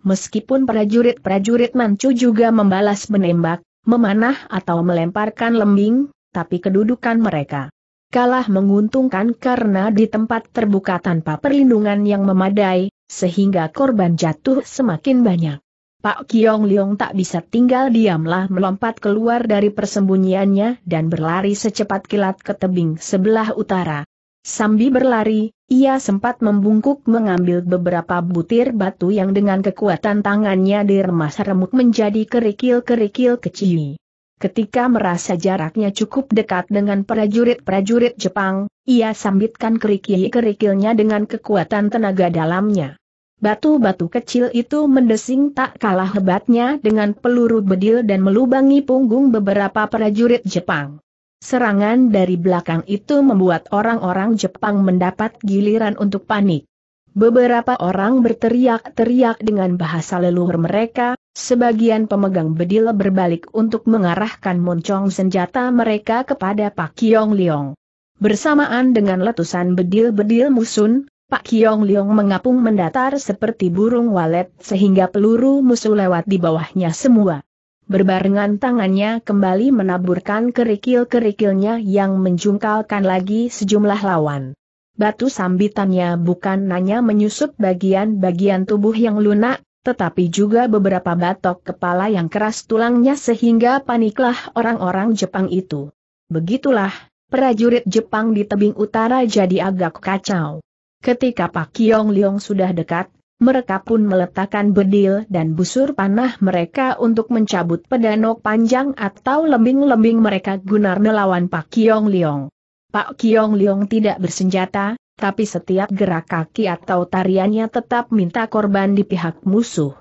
Meskipun prajurit-prajurit Manchu juga membalas menembak, memanah atau melemparkan lembing, tapi kedudukan mereka kalah menguntungkan karena di tempat terbuka tanpa perlindungan yang memadai, sehingga korban jatuh semakin banyak. Pak Kiong Liong tak bisa tinggal diamlah melompat keluar dari persembunyiannya dan berlari secepat kilat ke tebing sebelah utara. Sambil berlari, ia sempat membungkuk mengambil beberapa butir batu yang dengan kekuatan tangannya diremas remuk menjadi kerikil-kerikil kecil. Ketika merasa jaraknya cukup dekat dengan prajurit-prajurit Jepang, ia sambitkan kerikil-kerikilnya dengan kekuatan tenaga dalamnya. Batu-batu kecil itu mendesing tak kalah hebatnya dengan peluru bedil dan melubangi punggung beberapa prajurit Jepang. Serangan dari belakang itu membuat orang-orang Jepang mendapat giliran untuk panik. Beberapa orang berteriak-teriak dengan bahasa leluhur mereka, sebagian pemegang bedil berbalik untuk mengarahkan moncong senjata mereka kepada Pak Kiong Leong. Bersamaan dengan letusan bedil-bedil musun, Pak Kiong Liong mengapung mendatar seperti burung walet sehingga peluru musuh lewat di bawahnya semua. Berbarengan tangannya kembali menaburkan kerikil-kerikilnya yang menjungkalkan lagi sejumlah lawan. Batu sambitannya bukan hanya menyusup bagian-bagian tubuh yang lunak, tetapi juga beberapa batok kepala yang keras tulangnya sehingga paniklah orang-orang Jepang itu. Begitulah, prajurit Jepang di tebing utara jadi agak kacau. Ketika Pak Kiong Liong sudah dekat, mereka pun meletakkan bedil dan busur panah mereka untuk mencabut pedanok panjang atau lembing-lembing mereka gunar melawan Pak Kiong Liong. Pak Kiong Liong tidak bersenjata, tapi setiap gerak kaki atau tariannya tetap minta korban di pihak musuh.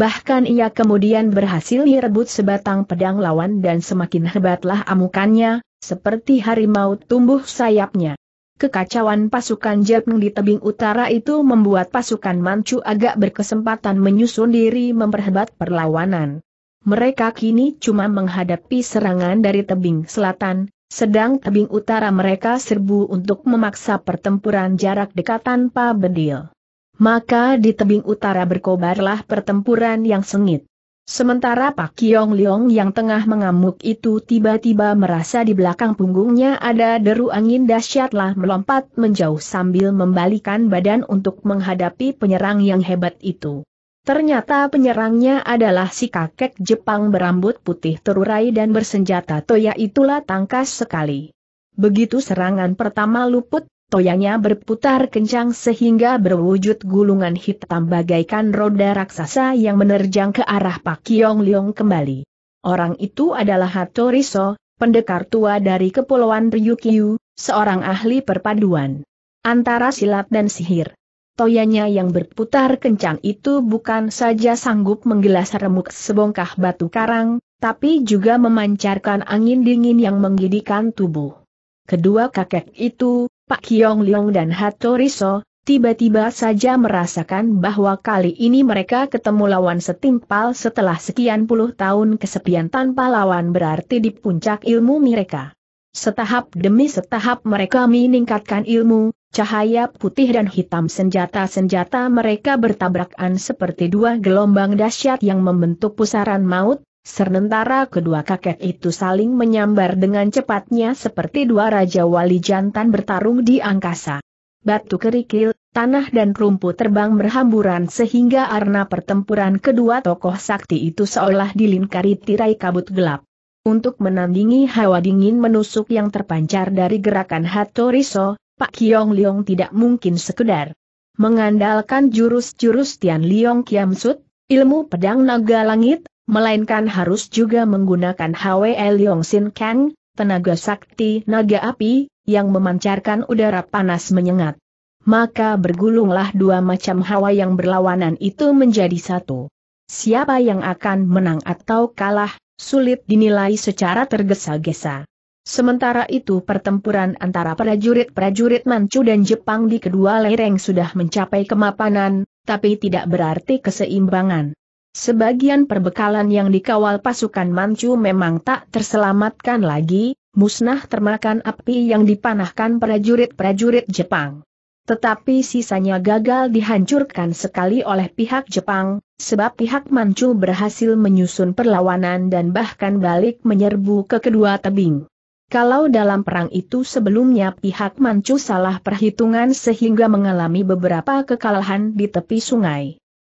Bahkan ia kemudian berhasil direbut sebatang pedang lawan dan semakin hebatlah amukannya, seperti harimau tumbuh sayapnya. Kekacauan pasukan Jepang di tebing utara itu membuat pasukan Manchu agak berkesempatan menyusun diri memperhebat perlawanan. Mereka kini cuma menghadapi serangan dari tebing selatan, sedang tebing utara mereka serbu untuk memaksa pertempuran jarak dekat tanpa bedil. Maka di tebing utara berkobarlah pertempuran yang sengit. Sementara Pak Kiong Leong yang tengah mengamuk itu tiba-tiba merasa di belakang punggungnya ada deru angin dahsyatlah melompat menjauh sambil membalikan badan untuk menghadapi penyerang yang hebat itu. Ternyata penyerangnya adalah si kakek Jepang berambut putih terurai dan bersenjata toya itulah tangkas sekali. Begitu serangan pertama luput, Toyanya berputar kencang sehingga berwujud gulungan hitam bagaikan roda raksasa yang menerjang ke arah Pak Kiong Leong kembali. Orang itu adalah Hato Riso, pendekar tua dari Kepulauan Ryukyu, seorang ahli perpaduan antara silat dan sihir. Toyanya yang berputar kencang itu bukan saja sanggup menggelas remuk sebongkah batu karang, tapi juga memancarkan angin dingin yang menggidikan tubuh. Kedua kakek itu, Pak Kiong Liong dan Hatoriso, tiba-tiba saja merasakan bahwa kali ini mereka ketemu lawan setimpal setelah sekian puluh tahun kesepian tanpa lawan berarti di puncak ilmu mereka. Setahap demi setahap mereka meningkatkan ilmu, cahaya putih dan hitam senjata-senjata mereka bertabrakan seperti dua gelombang dahsyat yang membentuk pusaran maut, Sementara kedua kakek itu saling menyambar dengan cepatnya seperti dua raja wali jantan bertarung di angkasa. Batu kerikil, tanah dan rumput terbang berhamburan sehingga arena pertempuran kedua tokoh sakti itu seolah dilingkari tirai kabut gelap. Untuk menandingi hawa dingin menusuk yang terpancar dari gerakan Hattoriso, Pak Kiong Liong tidak mungkin sekedar mengandalkan jurus-jurus Tian Liong Kiam Sut, ilmu pedang naga langit, melainkan harus juga menggunakan Hwe Leong Sin Kang, tenaga sakti naga api, yang memancarkan udara panas menyengat. Maka bergulunglah dua macam hawa yang berlawanan itu menjadi satu. Siapa yang akan menang atau kalah, sulit dinilai secara tergesa-gesa. Sementara itu pertempuran antara prajurit-prajurit Manchu dan Jepang di kedua lereng sudah mencapai kemapanan, tapi tidak berarti keseimbangan. Sebagian perbekalan yang dikawal pasukan Manchu memang tak terselamatkan lagi, musnah termakan api yang dipanahkan prajurit-prajurit Jepang. Tetapi sisanya gagal dihancurkan sekali oleh pihak Jepang, sebab pihak Manchu berhasil menyusun perlawanan dan bahkan balik menyerbu ke kedua tebing. Kalau dalam perang itu sebelumnya pihak Manchu salah perhitungan sehingga mengalami beberapa kekalahan di tepi sungai.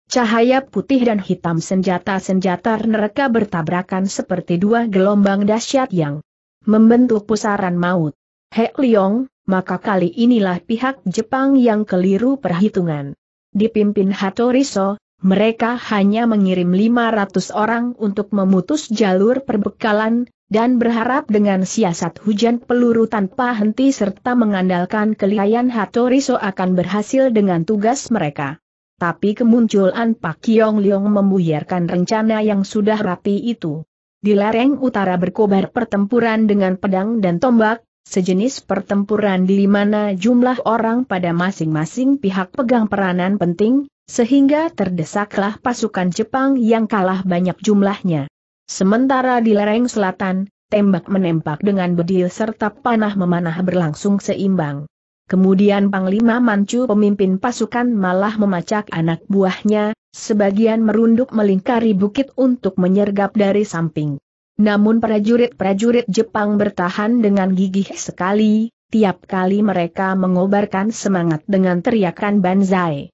Cahaya putih dan hitam senjata-senjata neraka bertabrakan seperti dua gelombang dahsyat yang membentuk pusaran maut. Hek Liong, maka kali inilah pihak Jepang yang keliru perhitungan. Dipimpin Hatoriso, mereka hanya mengirim 500 orang untuk memutus jalur perbekalan, dan berharap dengan siasat hujan peluru tanpa henti serta mengandalkan kelihayan Hatoriso akan berhasil dengan tugas mereka. Tapi kemunculan Pak Kiong Liong membuyarkan rencana yang sudah rapi itu. Di lereng utara berkobar pertempuran dengan pedang dan tombak, sejenis pertempuran di mana jumlah orang pada masing-masing pihak pegang peranan penting, sehingga terdesaklah pasukan Jepang yang kalah banyak jumlahnya. Sementara di lereng selatan, tembak menembak dengan bedil serta panah memanah berlangsung seimbang. Kemudian Panglima Mancu pemimpin pasukan malah memacak anak buahnya, sebagian merunduk melingkari bukit untuk menyergap dari samping. Namun prajurit-prajurit Jepang bertahan dengan gigih sekali, tiap kali mereka mengobarkan semangat dengan teriakan banzai.